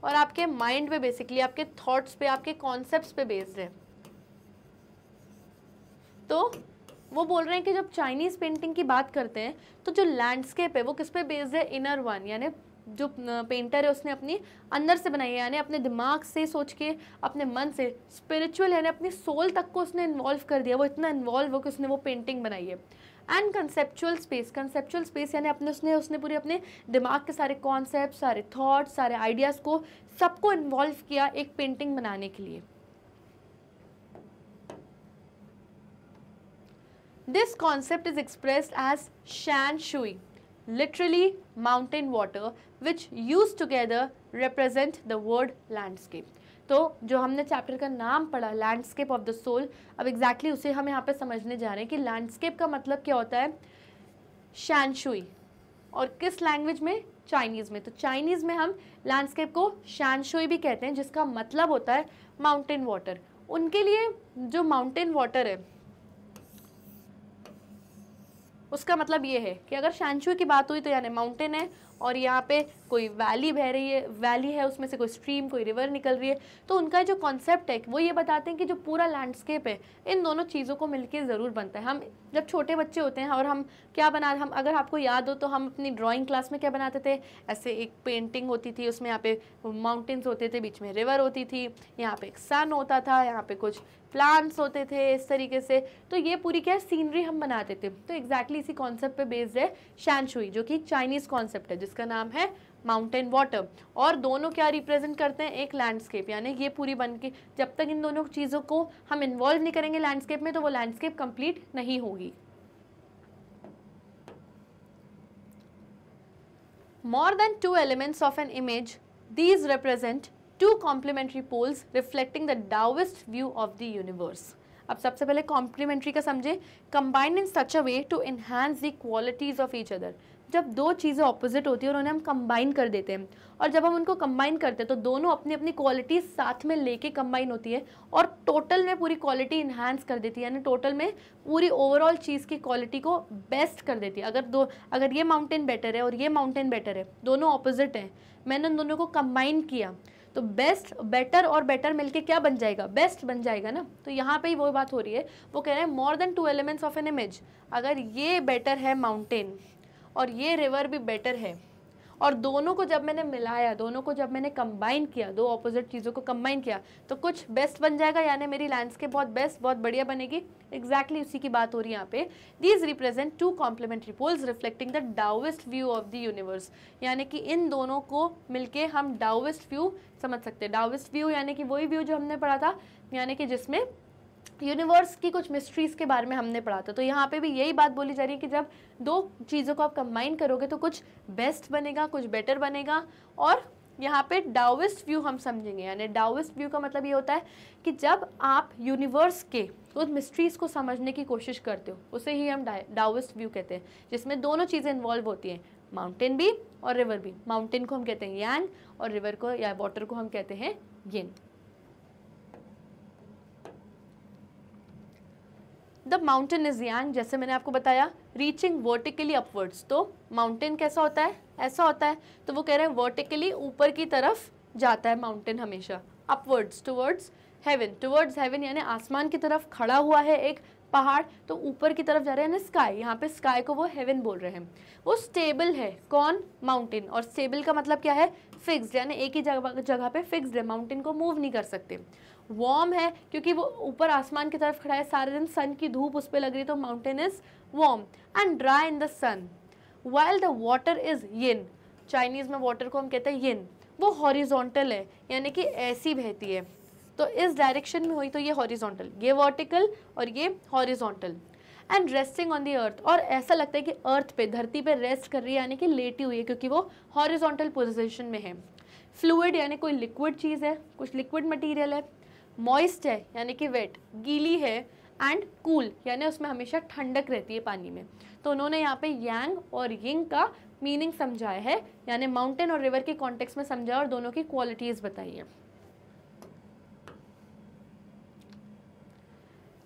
Speaker 1: और आपके माइंड पे बेसिकली आपके थॉट्स पे आपके कॉन्सेप्ट्स पे बेस्ड है तो वो बोल रहे हैं कि जब चाइनीज़ पेंटिंग की बात करते हैं तो जो लैंडस्केप है वो किस पे बेस्ड है इनर वन यानी जो पेंटर है उसने अपनी अंदर से बनाई है यानी अपने दिमाग से सोच के अपने मन से स्पिरिचुअल यानी अपनी सोल तक को उसने इन्वॉल्व कर दिया वो इतना इन्वॉल्व हो कि उसने वो पेंटिंग बनाई है and conceptual space conceptual space यानी अपने उसने उसने पूरे अपने दिमाग के सारे कॉन्सेप्ट सारे थाट्स सारे आइडियाज़ को सबको इन्वॉल्व किया एक पेंटिंग बनाने के लिए this concept is expressed as shan shui literally mountain water which used together represent the word landscape. तो जो हमने चैप्टर का नाम पढ़ा लैंडस्केप ऑफ द सोल अब एग्जैक्टली exactly उसे हम यहाँ पे समझने जा रहे हैं कि लैंडस्केप का मतलब क्या होता है शैनशुई और किस लैंग्वेज में चाइनीज़ में तो चाइनीज़ में हम लैंडस्केप को शैनशुई भी कहते हैं जिसका मतलब होता है माउंटेन वाटर उनके लिए जो माउंटेन वाटर है उसका मतलब ये है कि अगर शैंशु की बात हुई तो यानी माउंटेन है और यहाँ पे कोई वैली बह रही है वैली है उसमें से कोई स्ट्रीम कोई रिवर निकल रही है तो उनका जो कॉन्सेप्ट है वो ये बताते हैं कि जो पूरा लैंडस्केप है इन दोनों चीज़ों को मिलकर ज़रूर बनता है हम जब छोटे बच्चे होते हैं और हम क्या बना हम अगर आपको याद हो तो हम अपनी ड्राइंग क्लास में क्या बनाते थे ऐसे एक पेंटिंग होती थी उसमें यहाँ पे माउंटेन्स होते थे बीच में रिवर होती थी यहाँ पे एक सन होता था यहाँ पे कुछ प्लांट्स होते थे इस तरीके से तो ये पूरी क्या सीनरी हम बनाते थे तो एग्जैक्टली exactly इसी कॉन्सेप्ट पे बेस्ड है शैनशुई जो कि चाइनीज़ कॉन्सेप्ट है जिस जिसका नाम है माउंटेन वाटर और दोनों क्या रिप्रेजेंट करते हैं एक लैंडस्केप यानी ये पूरी बन के जब तक इन दोनों चीज़ों को हम इन्वॉल्व नहीं करेंगे लैंडस्केप में तो वो लैंडस्केप कंप्लीट नहीं होगी more than two elements of an image these represent two complementary poles reflecting the Daoist view of the universe अब सबसे पहले कॉम्प्लीमेंट्री का समझे combined in such a way to enhance the qualities of each other जब दो चीज़ें opposite होती हैं और उन्हें हम कंबाइन कर देते हैं और जब हम उनको कंबाइन करते हैं तो दोनों अपनी अपनी क्वालिटी साथ में लेके कंबाइन होती है और टोटल में पूरी क्वालिटी इन्हांस कर देती है यानी टोटल में पूरी ओवरऑल चीज़ की क्वालिटी को बेस्ट कर देती है अगर दो अगर ये माउंटेन बेटर है और ये माउंटेन बेटर है दोनों ऑपोजिट हैं मैंने उन दोनों को कंबाइन किया तो बेस्ट बेटर और बेटर मिलके क्या बन जाएगा बेस्ट बन जाएगा ना तो यहाँ पे ही वो बात हो रही है वो कह रहे हैं more than two elements of an image अगर ये बेटर है माउंटेन और ये रिवर भी बेटर है और दोनों को जब मैंने मिलाया दोनों को जब मैंने कंबाइन किया दो ऑपोजिट चीज़ों को कंबाइन किया तो कुछ बेस्ट बन जाएगा यानी मेरी लैंडस्केप बहुत बेस्ट बहुत बढ़िया बनेगी एग्जैक्टली exactly उसी की बात हो रही है यहाँ पे these represent two complementary poles reflecting the Daoist view of the universe यानी कि इन दोनों को मिलकर हम डाउवेस्ट व्यू समझ सकते हैं डाउवेस्ट व्यू यानी कि वही व्यू जो हमने पढ़ा था यानी कि जिसमें यूनिवर्स की कुछ मिस्ट्रीज़ के बारे में हमने पढ़ा था तो यहाँ पे भी यही बात बोली जा रही है कि जब दो चीज़ों को आप कंबाइन करोगे तो कुछ बेस्ट बनेगा कुछ बेटर बनेगा और यहाँ पे डाओविस्ट व्यू हम समझेंगे यानी डाउस्ट व्यू का मतलब ये होता है कि जब आप यूनिवर्स के उस मिस्ट्रीज़ को समझने की कोशिश करते हो उसे ही हम डाउस्ट व्यू कहते हैं जिसमें दोनों चीज़ें इन्वॉल्व होती हैं माउंटेन भी और रिवर भी माउंटेन को हम कहते हैं यांग और रिवर को या वाटर को हम कहते हैं yin the mountain is yang जैसे मैंने आपको बताया रीचिंग वर्टिकली अपवर्ड्स तो माउंटेन कैसा होता है ऐसा होता है तो वो कह रहे हैं वर्टिकली ऊपर की तरफ जाता है माउंटेन हमेशा upwards towards heaven towards heaven यानी आसमान की तरफ खड़ा हुआ है एक पहाड़ तो ऊपर की तरफ जा रहे हैं ना स्काई यहाँ पे स्काई को वो हेवन बोल रहे हैं वो स्टेबल है कौन माउंटेन और स्टेबल का मतलब क्या है फिक्स यानी एक ही जगह जगह पे फिक्स्ड है माउंटेन को मूव नहीं कर सकते वार्म है क्योंकि वो ऊपर आसमान की तरफ खड़ा है सारे दिन सन की धूप उस पर लग रही है तो mountain is warm and dry in the sun while the water is yin Chinese में वाटर को हम कहते हैं यिन वो हॉरिजोंटल है यानी कि ऐसी बहती है तो इस डायरेक्शन में हुई तो ये हॉरिजोंटल ये वर्टिकल और ये horizontal and resting on the earth और ऐसा लगता है कि अर्थ पे धरती पे रेस्ट कर रही है यानी कि लेटी हुई है क्योंकि वो हॉरिजोंटल पोजिशन में है फ्लूड यानी कोई लिक्विड चीज़ है कुछ लिक्विड मटीरियल है मॉइस्ट है यानी कि वेट गीली है एंड कूल cool, यानी उसमें हमेशा ठंडक रहती है पानी में तो उन्होंने यहाँ पे यांग और यिंग का मीनिंग समझाया है यानी माउंटेन और रिवर के कॉन्टेक्स में समझाया और दोनों की क्वालिटीज़ बताई है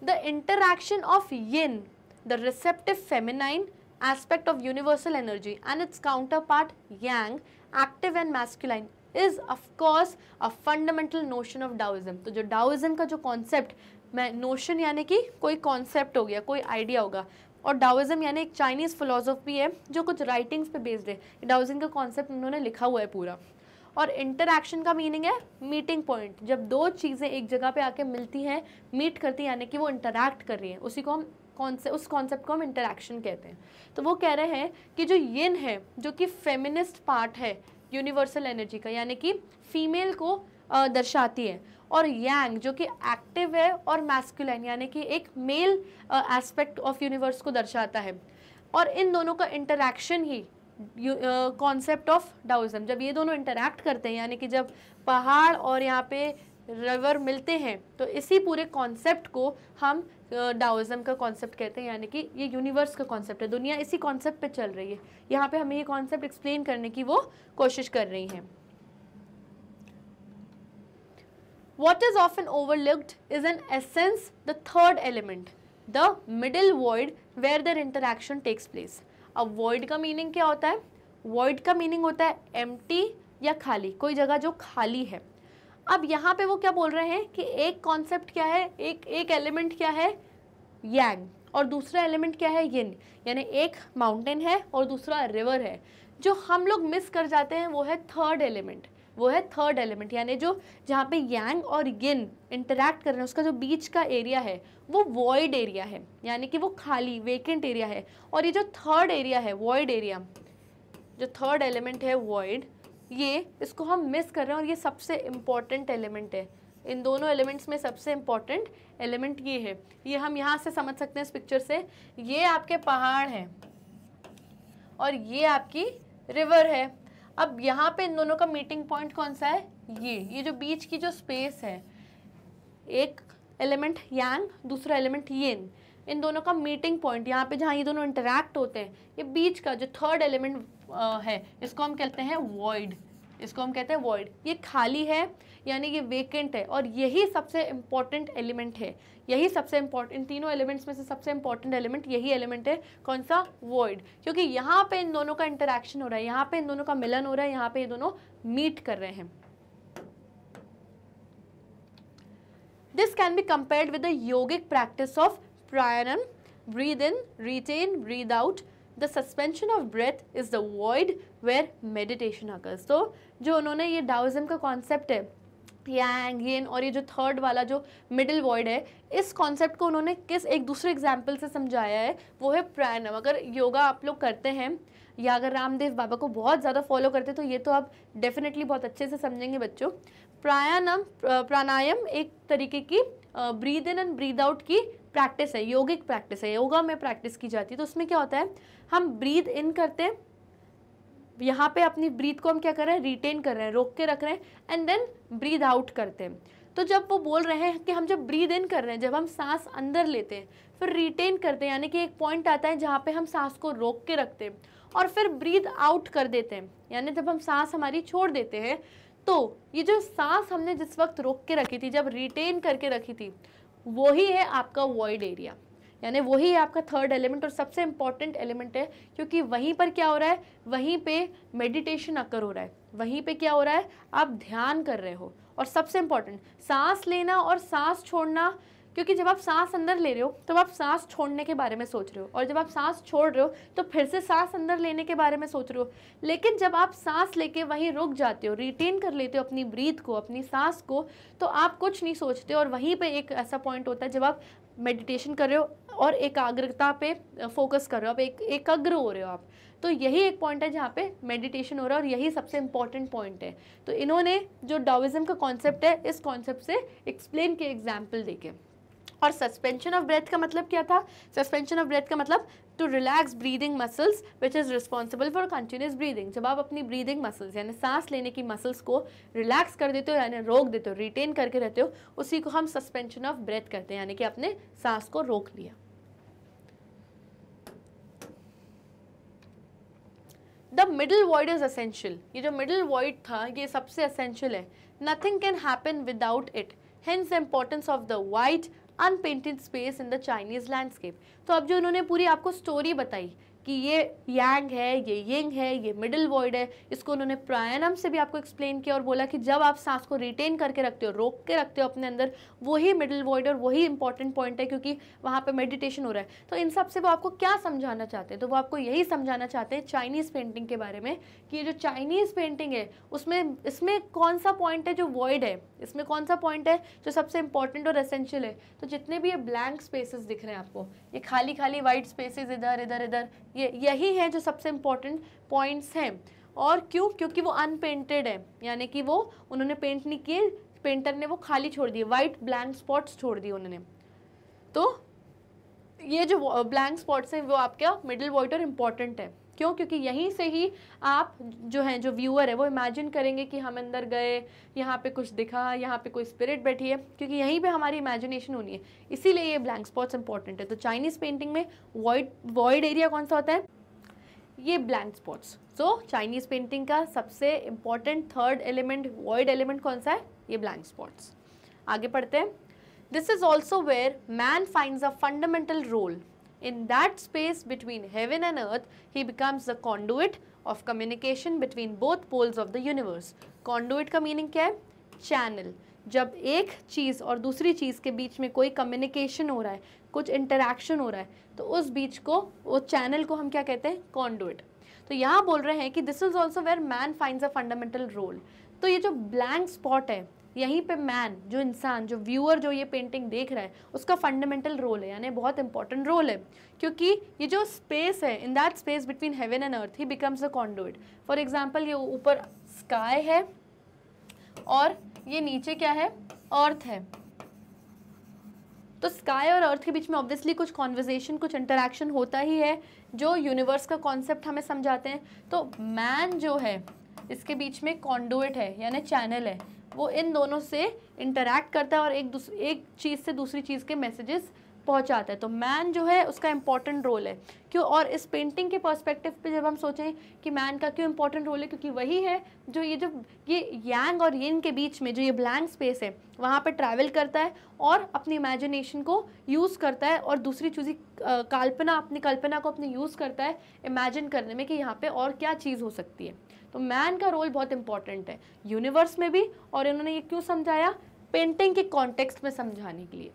Speaker 1: the interaction of yin the receptive feminine aspect of universal energy and its counterpart yang active and masculine is of course a fundamental notion of Daoism तो जो डाउइज्म का जो कॉन्सेप्ट मैं नोशन यानी कि कोई कॉन्सेप्ट हो गया कोई आइडिया होगा और डाउइज्म यानी एक चाइनीज़ फिलोसॉफी है जो कुछ राइटिंग्स पे बेस्ड है डाउइज्म का कॉन्सेप्ट उन्होंने लिखा हुआ है पूरा और इंटरैक्शन का मीनिंग है मीटिंग पॉइंट जब दो चीज़ें एक जगह पे आके मिलती हैं मीट करती हैं यानी कि वो इंटरैक्ट कर रही हैं उसी को हम कॉन्से उस कॉन्सेप्ट को हम इंटरैक्शन कहते हैं तो वो कह रहे हैं कि जो यिन है जो कि फेमिनिस्ट पार्ट है यूनिवर्सल एनर्जी का यानी कि फीमेल को दर्शाती है और यांग जो कि एक्टिव है और मैस्कुलन यानी कि एक मेल एस्पेक्ट ऑफ यूनिवर्स को दर्शाता है और इन दोनों का इंटरेक्शन ही कॉन्सेप्ट ऑफ डाउज़म जब ये दोनों इंटरेक्ट करते हैं यानी कि जब पहाड़ और यहाँ पे रिवर मिलते हैं तो इसी पूरे कॉन्सेप्ट को हम डाओज़म का कॉन्सेप्ट कहते हैं यानी कि ये यूनिवर्स का कॉन्सेप्ट है दुनिया इसी कॉन्सेप्ट पे चल रही है यहाँ पे हमें ये कॉन्सेप्ट एक्सप्लेन करने की वो कोशिश कर रही हैं what is often over overlooked is an essence the third element the middle void where their interaction takes place अब वर्ड का मीनिंग क्या होता है वर्ड का मीनिंग होता है एम या खाली कोई जगह जो खाली है अब यहाँ पे वो क्या बोल रहे हैं कि एक कॉन्सेप्ट क्या है एक एक एलिमेंट क्या है यांग और दूसरा एलिमेंट क्या है यिन यानी एक माउंटेन है और दूसरा रिवर है जो हम लोग मिस कर जाते हैं वो है थर्ड एलिमेंट वो है थर्ड एलिमेंट यानी जो जहाँ पे यांग और यिन इंटरेक्ट कर रहे हैं उसका जो बीच का एरिया है वो वॉइड एरिया है यानी कि वो खाली वेकेंट एरिया है और ये जो थर्ड एरिया है वॉइड एरिया जो थर्ड एलिमेंट है वॉइड ये इसको हम मिस कर रहे हैं और ये सबसे इम्पॉर्टेंट एलिमेंट है इन दोनों एलिमेंट्स में सबसे इम्पॉर्टेंट एलिमेंट ये है ये हम यहाँ से समझ सकते हैं इस पिक्चर से ये आपके पहाड़ हैं और ये आपकी रिवर है अब यहाँ पे इन दोनों का मीटिंग पॉइंट कौन सा है ये ये जो बीच की जो स्पेस है एक एलिमेंट यांग दूसरा एलिमेंट येन इन दोनों का मीटिंग पॉइंट यहाँ पे जहाँ ये दोनों इंटरेक्ट होते हैं ये बीच का जो थर्ड एलिमेंट है इसको हम कहते हैं वॉइड इसको हम कहते हैं वॉइड ये खाली है यानी ये वेकेंट है और यही सबसे इम्पॉर्टेंट एलिमेंट है यही सबसे इम्पॉर्टेंट इन तीनों एलिमेंट्स में से सबसे इम्पॉर्टेंट एलिमेंट यही एलिमेंट है कौन सा वॉइड क्योंकि यहाँ पे इन दोनों का इंटरेक्शन हो रहा है यहाँ पे इन दोनों का मिलन हो रहा है यहाँ पे ये दोनों मीट कर रहे हैं this can be compared with the practice of pranayam, breathe in, retain, breathe out. The suspension of breath is the void where meditation occurs तो जो उन्होंने ये daoism का कॉन्सेप्ट है यांग येन और ये जो थर्ड वाला जो मिडिल वर्ड है इस कॉन्सेप्ट को उन्होंने किस एक दूसरे एग्जाम्पल से समझाया है वो है प्राणायाम अगर योगा आप लोग करते हैं या अगर रामदेव बाबा को बहुत ज़्यादा फॉलो करते हैं तो ये तो आप डेफिनेटली बहुत अच्छे से समझेंगे बच्चों प्राणायाम प्राणायाम एक तरीके की breathe in and breathe out की प्रैक्टिस है योगिक प्रैक्टिस है योगा में प्रैक्टिस की जाती है तो उसमें क्या होता है हम ब्रीद इन करते हैं यहाँ पे अपनी ब्रीथ को हम क्या कर रहे हैं रिटेन कर रहे हैं रोक के रख रहे हैं एंड देन ब्रीद आउट करते हैं तो जब वो बोल रहे हैं कि हम जब ब्रीद इन कर रहे हैं जब हम सांस अंदर लेते हैं फिर रिटेन करते हैं यानी कि एक पॉइंट आता है जहाँ पे हम सांस को रोक के रखते हैं और फिर ब्रीद आउट कर देते हैं यानी जब हम सांस हमारी छोड़ देते हैं तो ये जो सांस हमने जिस वक्त रोक के रखी थी जब रिटेन करके रखी थी वही है आपका वॉइड एरिया यानी वही है आपका थर्ड एलिमेंट और सबसे इम्पॉर्टेंट एलिमेंट है क्योंकि वहीं पर क्या हो रहा है वहीं पे मेडिटेशन अकर हो रहा है वहीं पे क्या हो रहा है आप ध्यान कर रहे हो और सबसे इंपॉर्टेंट सांस लेना और सांस छोड़ना क्योंकि जब आप सांस अंदर ले रहे हो तब तो आप सांस छोड़ने के बारे में सोच रहे हो और जब आप सांस छोड़ रहे हो तो फिर से सांस अंदर लेने के बारे में सोच रहे हो लेकिन जब आप सांस लेके वहीं रुक जाते हो रिटेन कर लेते हो अपनी ब्रीथ को अपनी सांस को तो आप कुछ नहीं सोचते और वहीं पर एक ऐसा पॉइंट होता है जब आप मेडिटेशन कर रहे हो और एकाग्रता पे फोकस कर रहे हो आप एक एकाग्र हो रहे हो आप तो यही एक पॉइंट है जहाँ पे मेडिटेशन हो रहा है और यही सबसे इंपॉर्टेंट पॉइंट है तो इन्होंने जो डाविज़म का कॉन्सेप्ट है इस कॉन्सेप्ट से एक्सप्लेन के एग्जाम्पल देके और सस्पेंशन ऑफ ब्रेथ का मतलब क्या था सस्पेंशन ऑफ ब्रेथ का मतलब to relax breathing muscles which is responsible for continuous breathing जब आप अपनी ब्रीदिंग मसल्स यानी सांस लेने की मसल्स को रिलैक्स कर देते हो यानी रोक देते हो रिटेन करके रहते हो उसी को हम सस्पेंशन ऑफ ब्रेथ करते हैं यानी कि अपने सांस को रोक लिया the middle void is essential ये जो मिडल वॉइड था ये सबसे असेंशियल है nothing can happen without it hence the importance of the white unpainted space in the Chinese landscape तो अब जो उन्होंने पूरी आपको स्टोरी बताई कि ये यांग है ये यिंग है ये मिडिल वॉइड है इसको उन्होंने प्रायाणम से भी आपको एक्सप्लेन किया और बोला कि जब आप सांस को रिटेन करके रखते हो रोक के रखते हो अपने अंदर वही मिडिल वॉइड और वही इंपॉर्टेंट पॉइंट है क्योंकि वहाँ पर मेडिटेशन हो रहा है तो इन सब से वो आपको क्या समझाना चाहते हैं तो वो आपको यही समझाना चाहते हैं चाइनीज़ पेंटिंग के बारे में कि ये जो चाइनीज़ पेंटिंग है उसमें इसमें कौन सा पॉइंट है जो वॉइड है इसमें कौन सा पॉइंट है जो सबसे इंपॉर्टेंट और एसेंशियल है तो जितने भी ये ब्लैंक स्पेसेस दिख रहे हैं आपको ये खाली खाली वाइट स्पेसेस इधर इधर इधर ये यही है जो सबसे इम्पोर्टेंट पॉइंट्स हैं और क्यों क्योंकि वो अनपेंटेड है यानी कि वो उन्होंने पेंट नहीं किए पेंटर ने वो खाली छोड़ दिए वाइट ब्लैंक स्पॉट्स छोड़ दिए उन्होंने तो ये जो ब्लैंक स्पॉट्स हैं वो आपका मिडिल वाइट और इम्पॉर्टेंट है क्यों क्योंकि यहीं से ही आप जो हैं जो व्यूअर है वो इमेजिन करेंगे कि हम अंदर गए यहाँ पे कुछ दिखा यहाँ पे कोई स्पिरिट बैठी है क्योंकि यहीं पे हमारी इमेजिनेशन होनी है इसीलिए ये ब्लैंक स्पॉट्स इंपॉर्टेंट है तो चाइनीज़ पेंटिंग में वॉइड वॉइड एरिया कौन सा होता है ये blank spots so Chinese painting का सबसे important third element void element कौन सा है ये ब्लैंक स्पॉट्स आगे पढ़ते हैं this is also where man find a fundamental role In that space between heaven and earth, he becomes the conduit of communication between both poles of the universe. Conduit ka meaning kya hai Channel. जब एक चीज़ और दूसरी चीज़ के बीच में कोई communication हो रहा है कुछ इंटरेक्शन हो रहा है तो उस बीच को वो चैनल को हम क्या कहते हैं कॉन्डुइट तो यहाँ बोल रहे हैं कि this is also where man finds a fundamental role तो ये जो ब्लैंक स्पॉट है यहीं पे मैन जो इंसान जो व्यूअर जो ये पेंटिंग देख रहा है उसका फंडामेंटल रोल है यानी बहुत इंपॉर्टेंट रोल है क्योंकि ये जो स्पेस है in that space between heaven and earth he becomes a conduit for example ये ऊपर स्काई है और ये नीचे क्या है अर्थ है तो स्काई और अर्थ के बीच में ऑब्वियसली कुछ कॉन्वर्जेशन कुछ इंटरेक्शन होता ही है जो यूनिवर्स का कॉन्सेप्ट हमें समझाते हैं तो मैन जो है इसके बीच में कॉन्डोइट है यानी चैनल है वो इन दोनों से इंटरेक्ट करता है और एक एक चीज़ से दूसरी चीज़ के मैसेजेस पहुंचाता है तो मैन जो है उसका इम्पॉर्टेंट रोल है क्यों और इस पेंटिंग के पर्सपेक्टिव पे जब हम सोचें कि मैन का क्यों इम्पॉर्टेंट रोल है क्योंकि वही है जो ये जो ये यांग और यिन के बीच में जो ये ब्लैंक स्पेस है वहाँ पर ट्रैवल करता है और अपनी इमेजिनेशन को यूज़ करता है और दूसरी चूजी कल्पना अपनी कल्पना को अपनी यूज़ करता है इमेजिन करने में कि यहाँ पर और क्या चीज़ हो सकती है तो मैन का रोल बहुत इंपॉर्टेंट है यूनिवर्स में भी और इन्होंने ये क्यों समझाया पेंटिंग के कॉन्टेक्स्ट में समझाने के लिए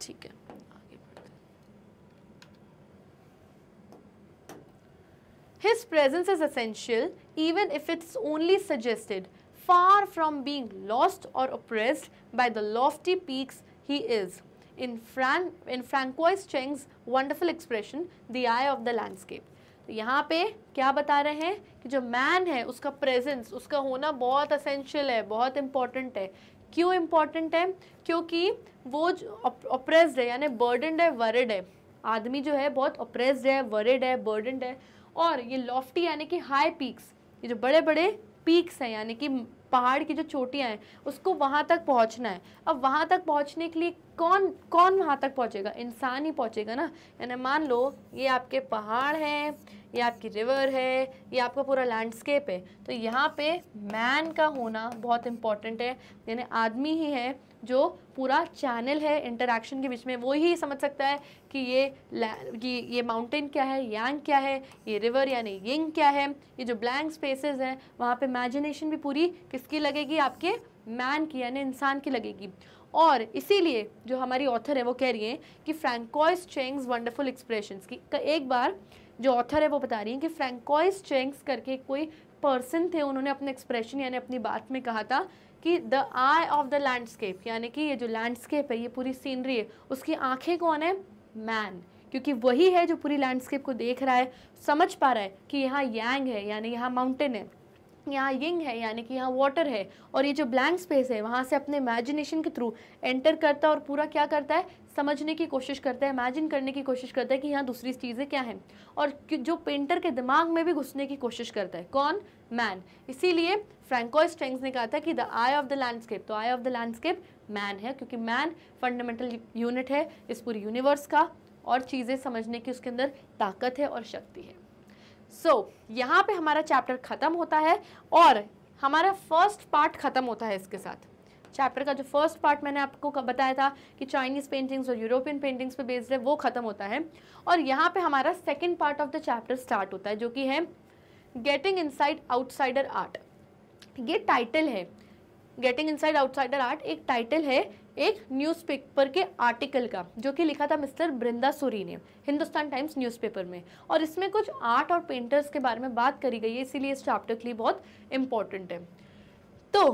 Speaker 1: ठीक है आगे his presence is essential even if it's only suggested far from being lost or oppressed by the lofty peaks he is in Fran in Francois Cheng's wonderful expression, "The Eye of the Landscape," तो यहाँ पे क्या बता रहे हैं कि जो man है उसका प्रेजेंस उसका होना बहुत असेंशियल है बहुत इम्पॉर्टेंट है क्यों इम्पॉर्टेंट है क्योंकि वो ऑप्रेस्ड है यानी बर्डनड है वर्ड है आदमी जो है बहुत ऑप्रेस्ड है वर्ड है बर्डनड है और ये लॉफ्टी यानी कि हाई पीक्स ये जो बड़े बड़े पीक्स हैं यानी कि पहाड़ की जो चोटियाँ हैं उसको वहाँ तक पहुँचना है अब वहाँ तक पहुँचने के लिए कौन कौन वहाँ तक पहुँचेगा इंसान ही पहुँचेगा ना यानी मान लो ये आपके पहाड़ हैं ये आपकी रिवर है ये आपका पूरा लैंडस्केप है तो यहाँ पे मैन का होना बहुत इम्पॉर्टेंट है यानी आदमी ही है जो पूरा चैनल है इंटरेक्शन के बीच में वो ही समझ सकता है कि ये कि ये माउंटेन क्या है यांग क्या है ये रिवर यानी यिंग क्या है ये जो ब्लैंक स्पेसेस हैं वहाँ पे इमेजिनेशन भी पूरी किसकी लगेगी आपके मैन की यानी इंसान की लगेगी और इसीलिए जो हमारी ऑथर है वो कह रही है कि फ्रेंकॉइस चेंग्स वंडरफुल एक्सप्रेशन की एक बार जो ऑथर है वो बता रही हैं कि फ्रैंकोइस चेंग्स करके कोई पर्सन थे उन्होंने अपने एक्सप्रेशन यानी अपनी बात में कहा था कि the eye of the landscape यानी कि ये जो लैंडस्केप है ये पूरी सीनरी है उसकी आंखें कौन है मैन क्योंकि वही है जो पूरी लैंडस्केप को देख रहा है समझ पा रहा है कि यहाँ यांग है यानी यहाँ माउंटेन है यहाँ यिंग है यानी कि यहाँ वाटर है और ये जो ब्लैंक स्पेस है वहाँ से अपने इमेजिनेशन के थ्रू एंटर करता है और पूरा क्या करता है समझने की कोशिश करता है इमेजिन करने की कोशिश करता है कि यहाँ दूसरी चीज़ें क्या हैं और जो पेंटर के दिमाग में भी घुसने की कोशिश करता है कौन मैन इसीलिए फ्रैंको स्ट्रेंग्स ने कहा था कि the eye of the landscape तो eye of the landscape man है क्योंकि मैन फंडामेंटल यूनिट है इस पूरी यूनिवर्स का और चीज़ें समझने की उसके अंदर ताकत है और शक्ति है सो so, यहाँ पे हमारा चैप्टर ख़त्म होता है और हमारा फर्स्ट पार्ट ख़त्म होता है इसके साथ चैप्टर का जो फर्स्ट पार्ट मैंने आपको बताया था कि चाइनीज़ पेंटिंग्स और यूरोपियन पेंटिंग्स पे बेस्ड है वो ख़त्म होता है और यहाँ पे हमारा second part of the chapter start होता है जो कि है गेटिंग इनसाइड आउटसाइडर आर्ट ये टाइटल है गेटिंग इनसाइड आउटसाइडर आर्ट एक टाइटल है एक न्यूज़पेपर के आर्टिकल का जो कि लिखा था मिस्टर बृंदा सूरी ने हिंदुस्तान टाइम्स न्यूज़पेपर में और इसमें कुछ आर्ट और पेंटर्स के बारे में बात करी गई है इसीलिए इस चैप्टर के लिए बहुत इंपॉर्टेंट है तो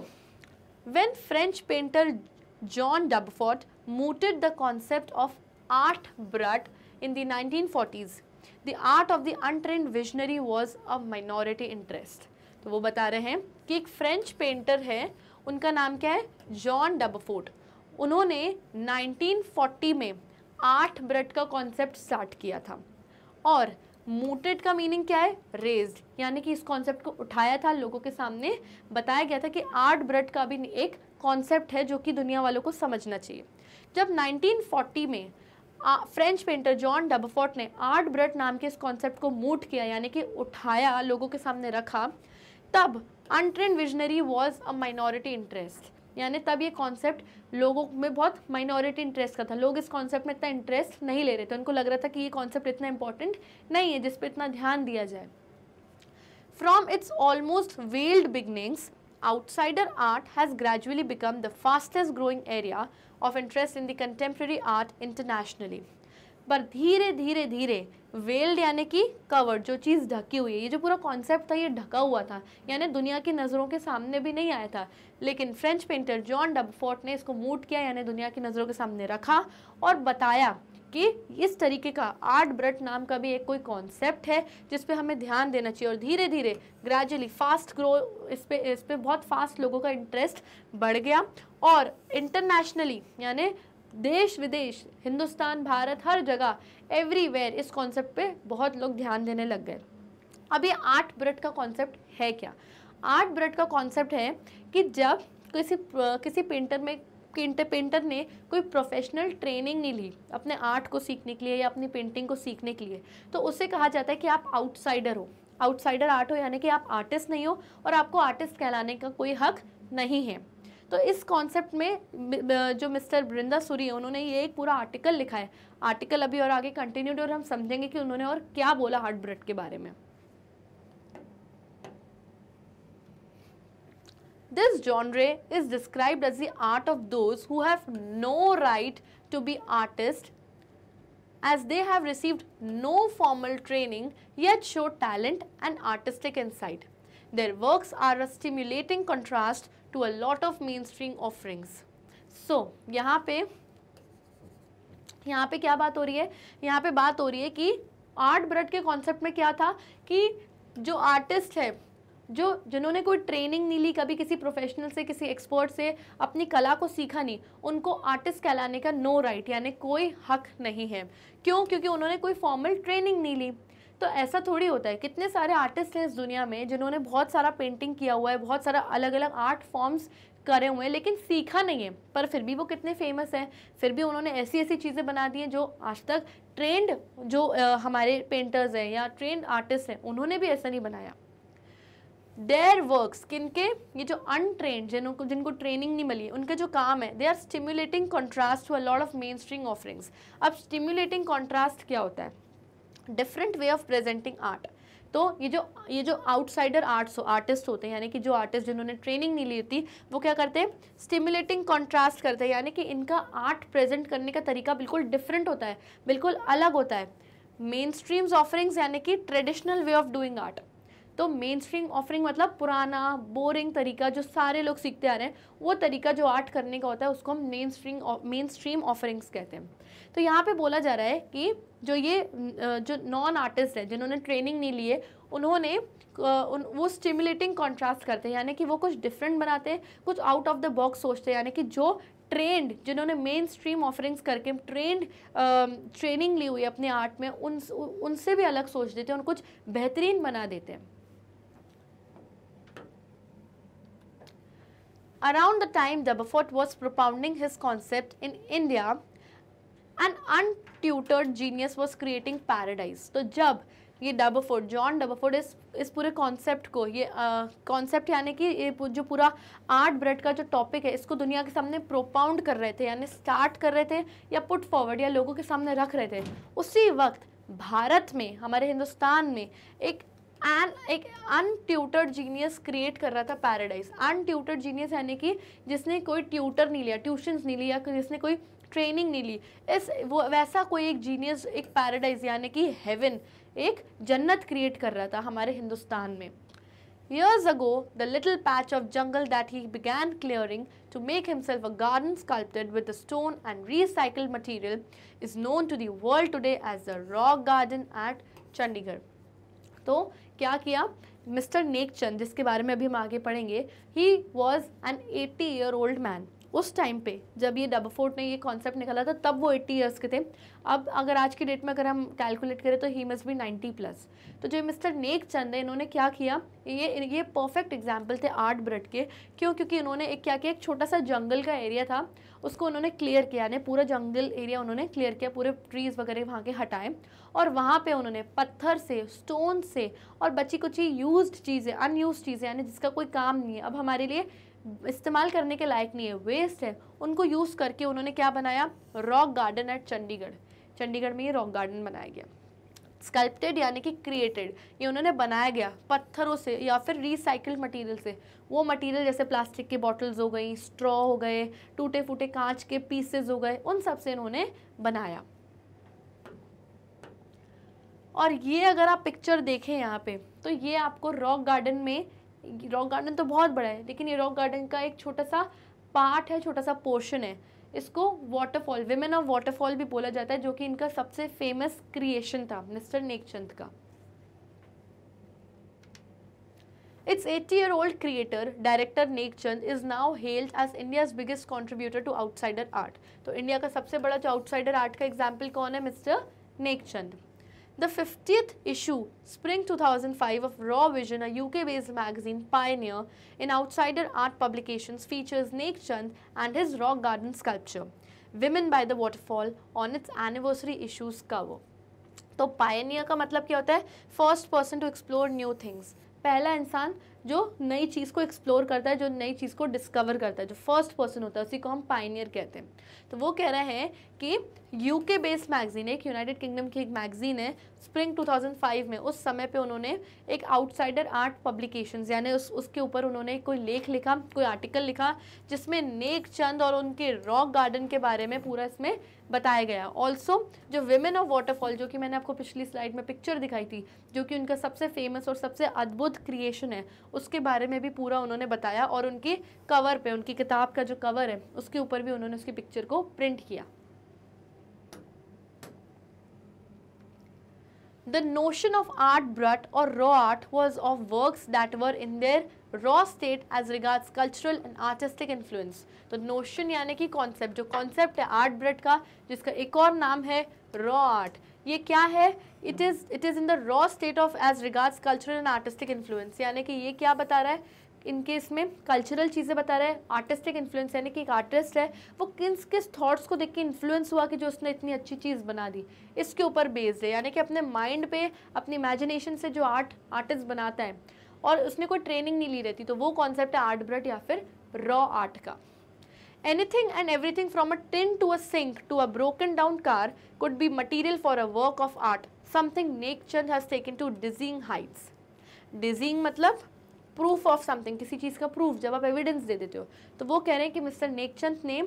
Speaker 1: When French painter John Dubfort mooted the concept of art brut in the 1940s, the art of the untrained visionary was a minority interest. तो वो बता रहे हैं कि एक फ्रेंच पेंटर है उनका नाम क्या है जॉन डबफोर्ट उन्होंने 1940 में आर्ट ब्रट का कॉन्सेप्ट स्टार्ट किया था और मोटेड का मीनिंग क्या है रेज्ड यानी कि इस कॉन्सेप्ट को उठाया था लोगों के सामने बताया गया था कि आर्ट ब्रट का भी एक कॉन्सेप्ट है जो कि दुनिया वालों को समझना चाहिए जब 1940 में फ्रेंच पेंटर जॉन डबफोर्ट ने आर्ट ब्रट नाम के इस कॉन्सेप्ट को मूट किया यानी कि उठाया लोगों के सामने रखा तब untrained visionary was a minority interest यानी तब ये कॉन्सेप्ट लोगों में बहुत माइनॉरिटी इंटरेस्ट का था लोग इस कॉन्सेप्ट में इतना इंटरेस्ट नहीं ले रहे थे उनको लग रहा था कि ये कॉन्सेप्ट इतना इंपॉर्टेंट नहीं है जिस पर इतना ध्यान दिया जाए from its almost veiled beginnings outsider art has gradually become the fastest growing area of interest in the contemporary art internationally पर धीरे धीरे धीरे वेल्ड यानी कि कवर्ड जो चीज़ ढकी हुई है ये जो पूरा कॉन्सेप्ट था ये ढका हुआ था यानी दुनिया की नज़रों के सामने भी नहीं आया था लेकिन फ्रेंच पेंटर जॉन डबफोर्ट ने इसको मूट किया यानी दुनिया की नज़रों के सामने रखा और बताया कि इस तरीके का आर्ट ब्रट नाम का भी एक कोई कॉन्सेप्ट है जिस पर हमें ध्यान देना चाहिए और धीरे धीरे ग्रेजुअली फास्ट ग्रो इस पे इस पर बहुत फास्ट लोगों का इंटरेस्ट बढ़ गया और इंटरनेशनली यानी देश विदेश हिंदुस्तान भारत हर जगह एवरीवेयर इस कॉन्सेप्ट पे बहुत लोग ध्यान देने लग गए अब ये आठ ब्रट का कॉन्सेप्ट है क्या आर्ट ब्रट का कॉन्सेप्ट है कि जब किसी किसी पेंटर में पेंटर पेंटर ने कोई प्रोफेशनल ट्रेनिंग नहीं ली अपने आर्ट को सीखने के लिए या अपनी पेंटिंग को सीखने के लिए तो उसे कहा जाता है कि आप आउटसाइडर हो आउटसाइडर आर्ट हो यानी कि आप आर्टिस्ट नहीं हो और आपको आर्टिस्ट कहलाने का कोई हक नहीं है तो इस कॉन्सेप्ट में जो मिस्टर बृंदा सूरी है उन्होंने ये एक पूरा आर्टिकल लिखा है आर्टिकल अभी और आगे कंटिन्यूड और हम समझेंगे कि उन्होंने और क्या बोला हार्ट ब्रेड के बारे में this genre is describe as the art of those who have no right to be artist as they have received no formal training yet show talent and artistic insight their work are a stimulating contrast to a lot of mainstream offerings so यहाँ पे यहाँ पे क्या बात हो रही है यहाँ पे बात हो रही है कि आर्ट ब्रड के कॉन्सेप्ट में क्या था कि जो आर्टिस्ट है जो जिन्होंने कोई ट्रेनिंग नहीं ली कभी किसी प्रोफेशनल से किसी एक्सपर्ट से अपनी कला को सीखा नहीं उनको आर्टिस्ट कहलाने का नो राइट यानी कोई हक नहीं है क्यों क्योंकि उन्होंने कोई फॉर्मल ट्रेनिंग नहीं ली तो ऐसा थोड़ी होता है कितने सारे आर्टिस्ट हैं इस दुनिया में जिन्होंने बहुत सारा पेंटिंग किया हुआ है बहुत सारा अलग अलग आर्ट फॉर्म्स करे हुए हैं लेकिन सीखा नहीं है पर फिर भी वो कितने फेमस हैं फिर भी उन्होंने ऐसी ऐसी चीज़ें बना दी हैं जो आज तक ट्रेंड जो आ, हमारे पेंटर्स हैं या ट्रेंड आर्टिस्ट हैं उन्होंने भी ऐसा नहीं बनाया देयर किन के ये जो अनट्रेंड जिनको जिनको ट्रेनिंग नहीं मिली उनका जो काम है they are stimulating contrast to a lot of mainstream offerings अब स्टिम्यूलेटिंग कॉन्ट्रास्ट क्या होता है different way of presenting art तो ये जो ये जो आउटसाइडर आर्ट्स आर्टिस्ट होते हैं यानी कि जो आर्टिस्ट जिन्होंने ट्रेनिंग नहीं ली होती वो क्या करते हैं स्टिमुलेटिंग कॉन्ट्रास्ट करते हैं यानी कि इनका आर्ट प्रेजेंट करने का तरीका बिल्कुल डिफरेंट होता है बिल्कुल अलग होता है मेन स्ट्रीम्स ऑफरिंग्स यानी कि traditional way of doing art तो मेन स्ट्रीम ऑफरिंग मतलब पुराना बोरिंग तरीका जो सारे लोग सीखते आ रहे हैं वो तरीका जो आर्ट करने का होता है उसको हम mainstream mainstream offerings कहते हैं तो यहाँ पे बोला जा रहा है कि जो ये जो नॉन आर्टिस्ट है जिन्होंने ट्रेनिंग नहीं ली है उन्होंने उन वो स्टिमुलेटिंग कॉन्ट्रास्ट करते हैं यानी कि वो कुछ डिफरेंट बनाते हैं कुछ आउट ऑफ द बॉक्स सोचते हैं यानी कि जो ट्रेंड जिन्होंने मेन स्ट्रीम ऑफरिंग्स करके ट्रेंड ट्रेनिंग ली हुई अपने आर्ट में उन उनसे भी अलग सोच देते हैं उन कुछ बेहतरीन बना देते हैं the time the Duberfort was propounding his concept in India an untutored genius was creating paradise तो जब ये डबोफोड जॉन डबोफोड इस इस पूरे कॉन्सेप्ट को ये कॉन्सेप्ट यानी कि ये जो पूरा आर्ट ब्रेड का जो टॉपिक है इसको दुनिया के सामने प्रोपाउंड कर रहे थे यानी स्टार्ट कर रहे थे या पुट फॉरवर्ड या लोगों के सामने रख रहे थे उसी वक्त भारत में हमारे हिंदुस्तान में एक एन एक अनट्यूटर्ड जीनियस क्रिएट कर रहा था पैराडाइज अनट्यूटर्ड जीनियस यानी कि जिसने कोई ट्यूटर नहीं लिया ट्यूशन्स नहीं लिया जिसने कोई ट्रेनिंग नहीं ली इस वो वैसा कोई एक जीनियस एक पैराडाइज यानी कि हेवन एक जन्नत क्रिएट कर रहा था हमारे हिंदुस्तान में Years ago, the little patch of jungle that he began clearing to make himself a garden sculpted with the stone and recycled material is known to the world today as the Rock Garden at Chandigarh. तो क्या किया mister Nek Chand जिसके बारे में अभी हम आगे पढ़ेंगे he was an 80 year old man उस टाइम पे जब ये फोर्ट ने ये कॉन्सेप्ट निकाला था तब वो 80 इयर्स के थे अब अगर आज की डेट में अगर हम कैलकुलेट करें तो ही मस्ट भी 90 प्लस तो जो मिस्टर नेक चंद है इन्होंने क्या किया ये ये परफेक्ट एग्जांपल थे आर्ट ब्रट के क्यों क्योंकि इन्होंने एक क्या किया एक छोटा सा जंगल का एरिया था उसको उन्होंने क्लियर किया यानी पूरा जंगल एरिया उन्होंने क्लियर किया पूरे ट्रीज़ वगैरह वहाँ के हटाए और वहाँ पर उन्होंने पत्थर से स्टोन से और बची कुछ यूज चीज़ें अनयूज चीज़ें यानी जिसका कोई काम नहीं है अब हमारे लिए इस्तेमाल करने के लायक नहीं है वेस्ट है उनको यूज़ करके उन्होंने क्या बनाया rock garden at Chandigarh Chandigarh में ये रॉक गार्डन बनाया गया स्कल्प्टेड यानी कि क्रिएटेड ये उन्होंने बनाया गया पत्थरों से या फिर रिसाइकल्ड मटेरियल से वो मटेरियल जैसे प्लास्टिक की बॉटल्स हो गई स्ट्रॉ हो गए टूटे फूटे कांच के पीसेज हो गए उन सब से इन्होंने बनाया और ये अगर आप पिक्चर देखें यहाँ पे तो ये आपको रॉक गार्डन में रॉक गार्डन तो बहुत बड़ा है लेकिन ये रॉक गार्डन का एक छोटा सा पार्ट है छोटा सा पोर्शन है इसको वाटरफॉल वेमेन ऑफ वाटरफॉल भी बोला जाता है जो कि इनका सबसे फेमस क्रिएशन था मिस्टर नेकचंद का it's eighty year old creator director Nek Chand is now held as India biggest contributor to outsider art तो इंडिया का सबसे बड़ा जो आउटसाइडर आर्ट का एग्जाम्पल कौन है mister Nek Chand The 50th issue, spring 2005 of Raw Vision, a UK-based magazine pioneer in outsider art publications, features Nek Chand and his rock garden sculpture, Women by the Waterfall, on its anniversary issue's cover. तो pioneer का मतलब क्या होता है first person to explore new things पहला इंसान जो नई चीज़ को एक्सप्लोर करता है जो नई चीज़ को डिस्कवर करता है जो फर्स्ट पर्सन होता है उसी को हम पाइनियर कहते हैं तो वो कह रहे हैं कि यूके बेस्ड मैगजीन है एक यूनाइटेड किंगडम की एक मैगजीन है स्प्रिंग 2005 में उस समय पे उन्होंने एक आउटसाइडर आर्ट पब्लिकेशंस यानी उस उसके ऊपर उन्होंने कोई लेख लिखा कोई आर्टिकल लिखा जिसमें नेक चंद और उनके रॉक गार्डन के बारे में पूरा इसमें बताया गया ऑल्सो जो वेमेन ऑफ वाटरफॉल जो कि मैंने आपको पिछली स्लाइड में पिक्चर दिखाई थी जो कि उनका सबसे फेमस और सबसे अद्भुत क्रिएशन है उसके बारे में भी पूरा उन्होंने बताया और उनकी कवर पे उनकी किताब का जो कवर है उसके ऊपर भी उन्होंने उसकी पिक्चर को प्रिंट किया The notion of art brut or raw art was of works that were in their raw state as regards cultural and artistic influence. तो notion यानी कि concept जो concept है art brut का जिसका एक और नाम है raw art. ये क्या है it is it is in the raw state of as regards cultural and artistic influence यानी कि ये क्या बता रहा है इनके इसमें कल्चरल चीज़ें बता रहा है आर्टिस्टिक इन्फ्लुएंस यानी कि एक आर्टिस्ट है वो किस किस थॉट्स को देख के इन्फ्लुएंस हुआ कि जो उसने इतनी अच्छी चीज़ बना दी इसके ऊपर बेस्ड है यानी कि अपने माइंड पे अपनी इमेजिनेशन से जो आर्ट आर्टिस्ट बनाता है और उसने कोई ट्रेनिंग नहीं ली रहती तो वो कॉन्सेप्ट है आर्ट ब्रट या फिर रॉ आर्ट का anything thing from a tin to a sink to a broken down car could be material for a work of art something Nek nature has taken to dizzying heights dizzying मतलब proof of something किसी चीज़ का proof जब आप evidence दे देते हो तो वो कह रहे हैं कि मिस्टर नेकचंद ने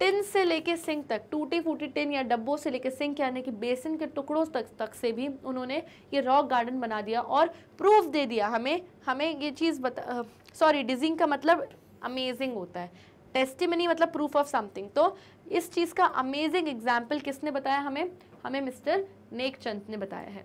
Speaker 1: टिन से लेके सिंक तक टूटी फूटी टिन या डब्बों से लेके सिंक यानी कि बेसिन के टुकड़ों तक तक से भी उन्होंने ये रॉक गार्डन बना दिया और प्रूफ दे दिया हमें हमें ये चीज़ बता सॉरी डिजिंग का मतलब अमेजिंग होता है टेस्टिमनी मतलब प्रूफ ऑफ समथिंग तो इस चीज़ का अमेजिंग एग्जाम्पल किसने बताया हमें हमें मिस्टर नेकचंद ने बताया है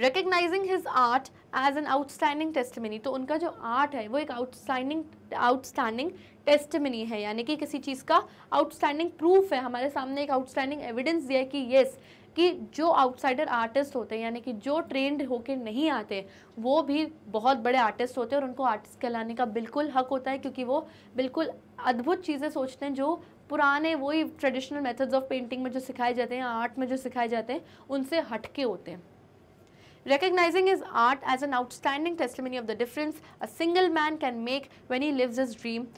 Speaker 1: recognising his art as an outstanding testimony तो उनका जो आर्ट है वो एक आउटस्टैंडिंग आउटस्टैंडिंग टेस्टमनी है यानी कि किसी चीज़ का आउटस्टैंडिंग प्रूफ है हमारे सामने एक आउटस्टैंडिंग एविडेंस दिया है कि येस कि जो आउटसाइडर आर्टिस्ट होते हैं यानी कि जो ट्रेंड होके नहीं आते वो भी बहुत बड़े आर्टिस्ट होते हैं और उनको आर्टिस्ट कहलाने का बिल्कुल हक होता है क्योंकि वो बिल्कुल अद्भुत चीज़ें सोचते हैं जो पुराने वही ट्रेडिशनल मेथड्स ऑफ पेंटिंग में जो सिखाए जाते हैं आर्ट में जो सिखाए जाते हैं उनसे हटके होते हैं recognizing his art as an outstanding testimony of the difference a single man can make when he lives his dream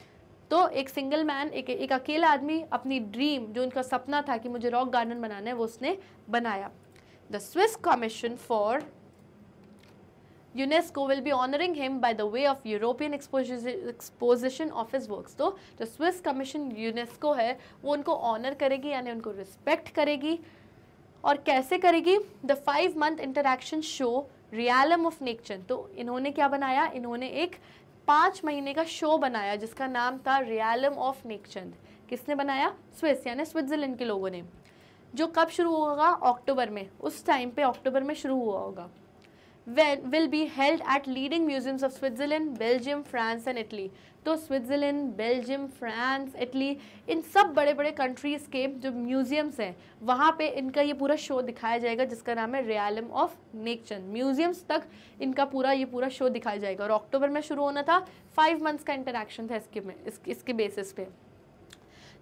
Speaker 1: तो एक सिंगल मैन एक एक अकेला आदमी अपनी ड्रीम जो उनका सपना था कि मुझे रॉक गार्डन बनाना है वो उसने बनाया the Swiss commission for UNESCO will be honouring him by the way of European exposition of his works तो जो स्विस कमीशन यूनेस्को है वो उनको ऑनर करेगी यानी उनको रिस्पेक्ट करेगी और कैसे करेगी the five month interaction show realm of Nek Chand तो इन्होंने क्या बनाया इन्होंने एक पाँच महीने का शो बनाया जिसका नाम था रियालम ऑफ नेकचंद किसने बनाया स्विस यानी स्विट्ज़रलैंड के लोगों ने जो कब शुरू होगा अक्टूबर में उस टाइम पे अक्टूबर में शुरू हुआ होगा when will be held at leading museums of Switzerland Belgium France and Italy तो स्विट्ज़रलैंड बेल्जियम फ्रांस इटली इन सब बड़े बड़े कंट्रीज़ के जो म्यूज़ियम्स हैं वहाँ पे इनका ये पूरा शो दिखाया जाएगा जिसका नाम है रियालम ऑफ नेक्चन म्यूज़ियम्स तक इनका पूरा ये पूरा शो दिखाया जाएगा और अक्टूबर में शुरू होना था फाइव मंथ्स का इंटरेक्शन था इसके में इस, इसके बेसिस पे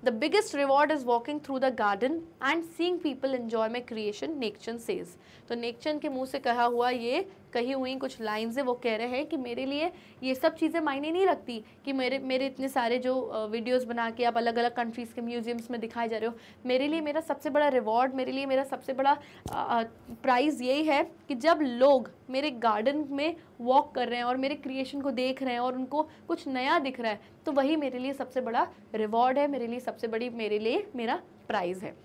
Speaker 1: the biggest reward is walking through the garden and seeing people enjoy my creation Nek Chand says तो नेक्चन के मुँह से कहा हुआ ये कही हुई कुछ लाइन्स है वो कह रहे हैं कि मेरे लिए ये सब चीज़ें मायने नहीं रखती कि मेरे मेरे इतने सारे जो वीडियोस बना के आप अलग अलग कंट्रीज़ के म्यूजियम्स में दिखाए जा रहे हो मेरे लिए मेरा सबसे बड़ा रिवॉर्ड मेरे लिए मेरा सबसे बड़ा प्राइज़ यही है कि जब लोग मेरे गार्डन में वॉक कर रहे हैं और मेरे क्रिएशन को देख रहे हैं और उनको कुछ नया दिख रहा है तो वही मेरे लिए सबसे बड़ा रिवॉर्ड है मेरे लिए सबसे बड़ी मेरे लिए मेरा प्राइज़ है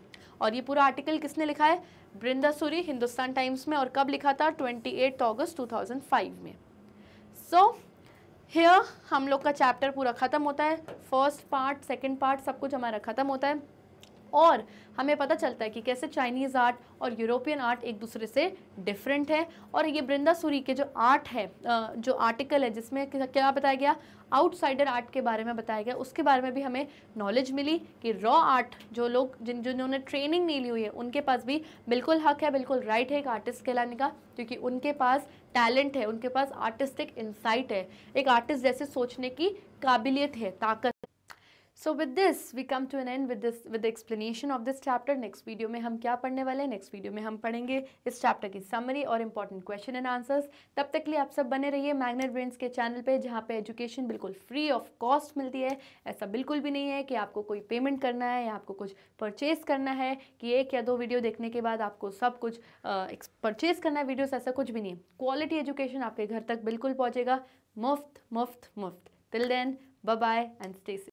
Speaker 1: और ये पूरा आर्टिकल किसने लिखा है बृंदा सूरी हिंदुस्तान टाइम्स में और कब लिखा था 28 अगस्त 2005 में सो so, हेयर हम लोग का चैप्टर पूरा ख़त्म होता है फर्स्ट पार्ट सेकंड पार्ट सब कुछ हमारा ख़त्म होता है और हमें पता चलता है कि कैसे चाइनीज़ आर्ट और यूरोपियन आर्ट एक दूसरे से डिफरेंट है और ये बृंदा सूरी के जो आर्ट है जो आर्टिकल है जिसमें क्या बताया गया आउटसाइडर आर्ट के बारे में बताया गया उसके बारे में भी हमें नॉलेज मिली कि रॉ आर्ट जो लोग जिन जिन्होंने ट्रेनिंग नहीं ली हुई है उनके पास भी बिल्कुल हक है बिल्कुल राइट है एक आर्टिस्ट कहलाने का क्योंकि उनके पास टैलेंट है उनके पास आर्टिस्टिक इंसाइट है एक आर्टिस्ट जैसे सोचने की काबिलियत है ताकत so with this we come to an end with this with explanation of this chapter next video में हम क्या पढ़ने वाले हैं नेक्स्ट वीडियो में हम पढ़ेंगे इस चैप्टर की समरी और इंपॉर्टेंट क्वेश्चन एंड आंसर्स तब तक लिए आप सब बने रहिए मैग्नेट ब्रेंड्स के चैनल पे जहाँ पे एजुकेशन बिल्कुल फ्री ऑफ कॉस्ट मिलती है ऐसा बिल्कुल भी नहीं है कि आपको कोई पेमेंट करना है या आपको कुछ परचेज करना है कि एक या दो वीडियो देखने के बाद आपको सब कुछ परचेज करना है वीडियोज ऐसा कुछ भी नहीं है क्वालिटी एजुकेशन आपके घर तक बिल्कुल पहुँचेगा मुफ्त मुफ्त मुफ्त till then bye and stay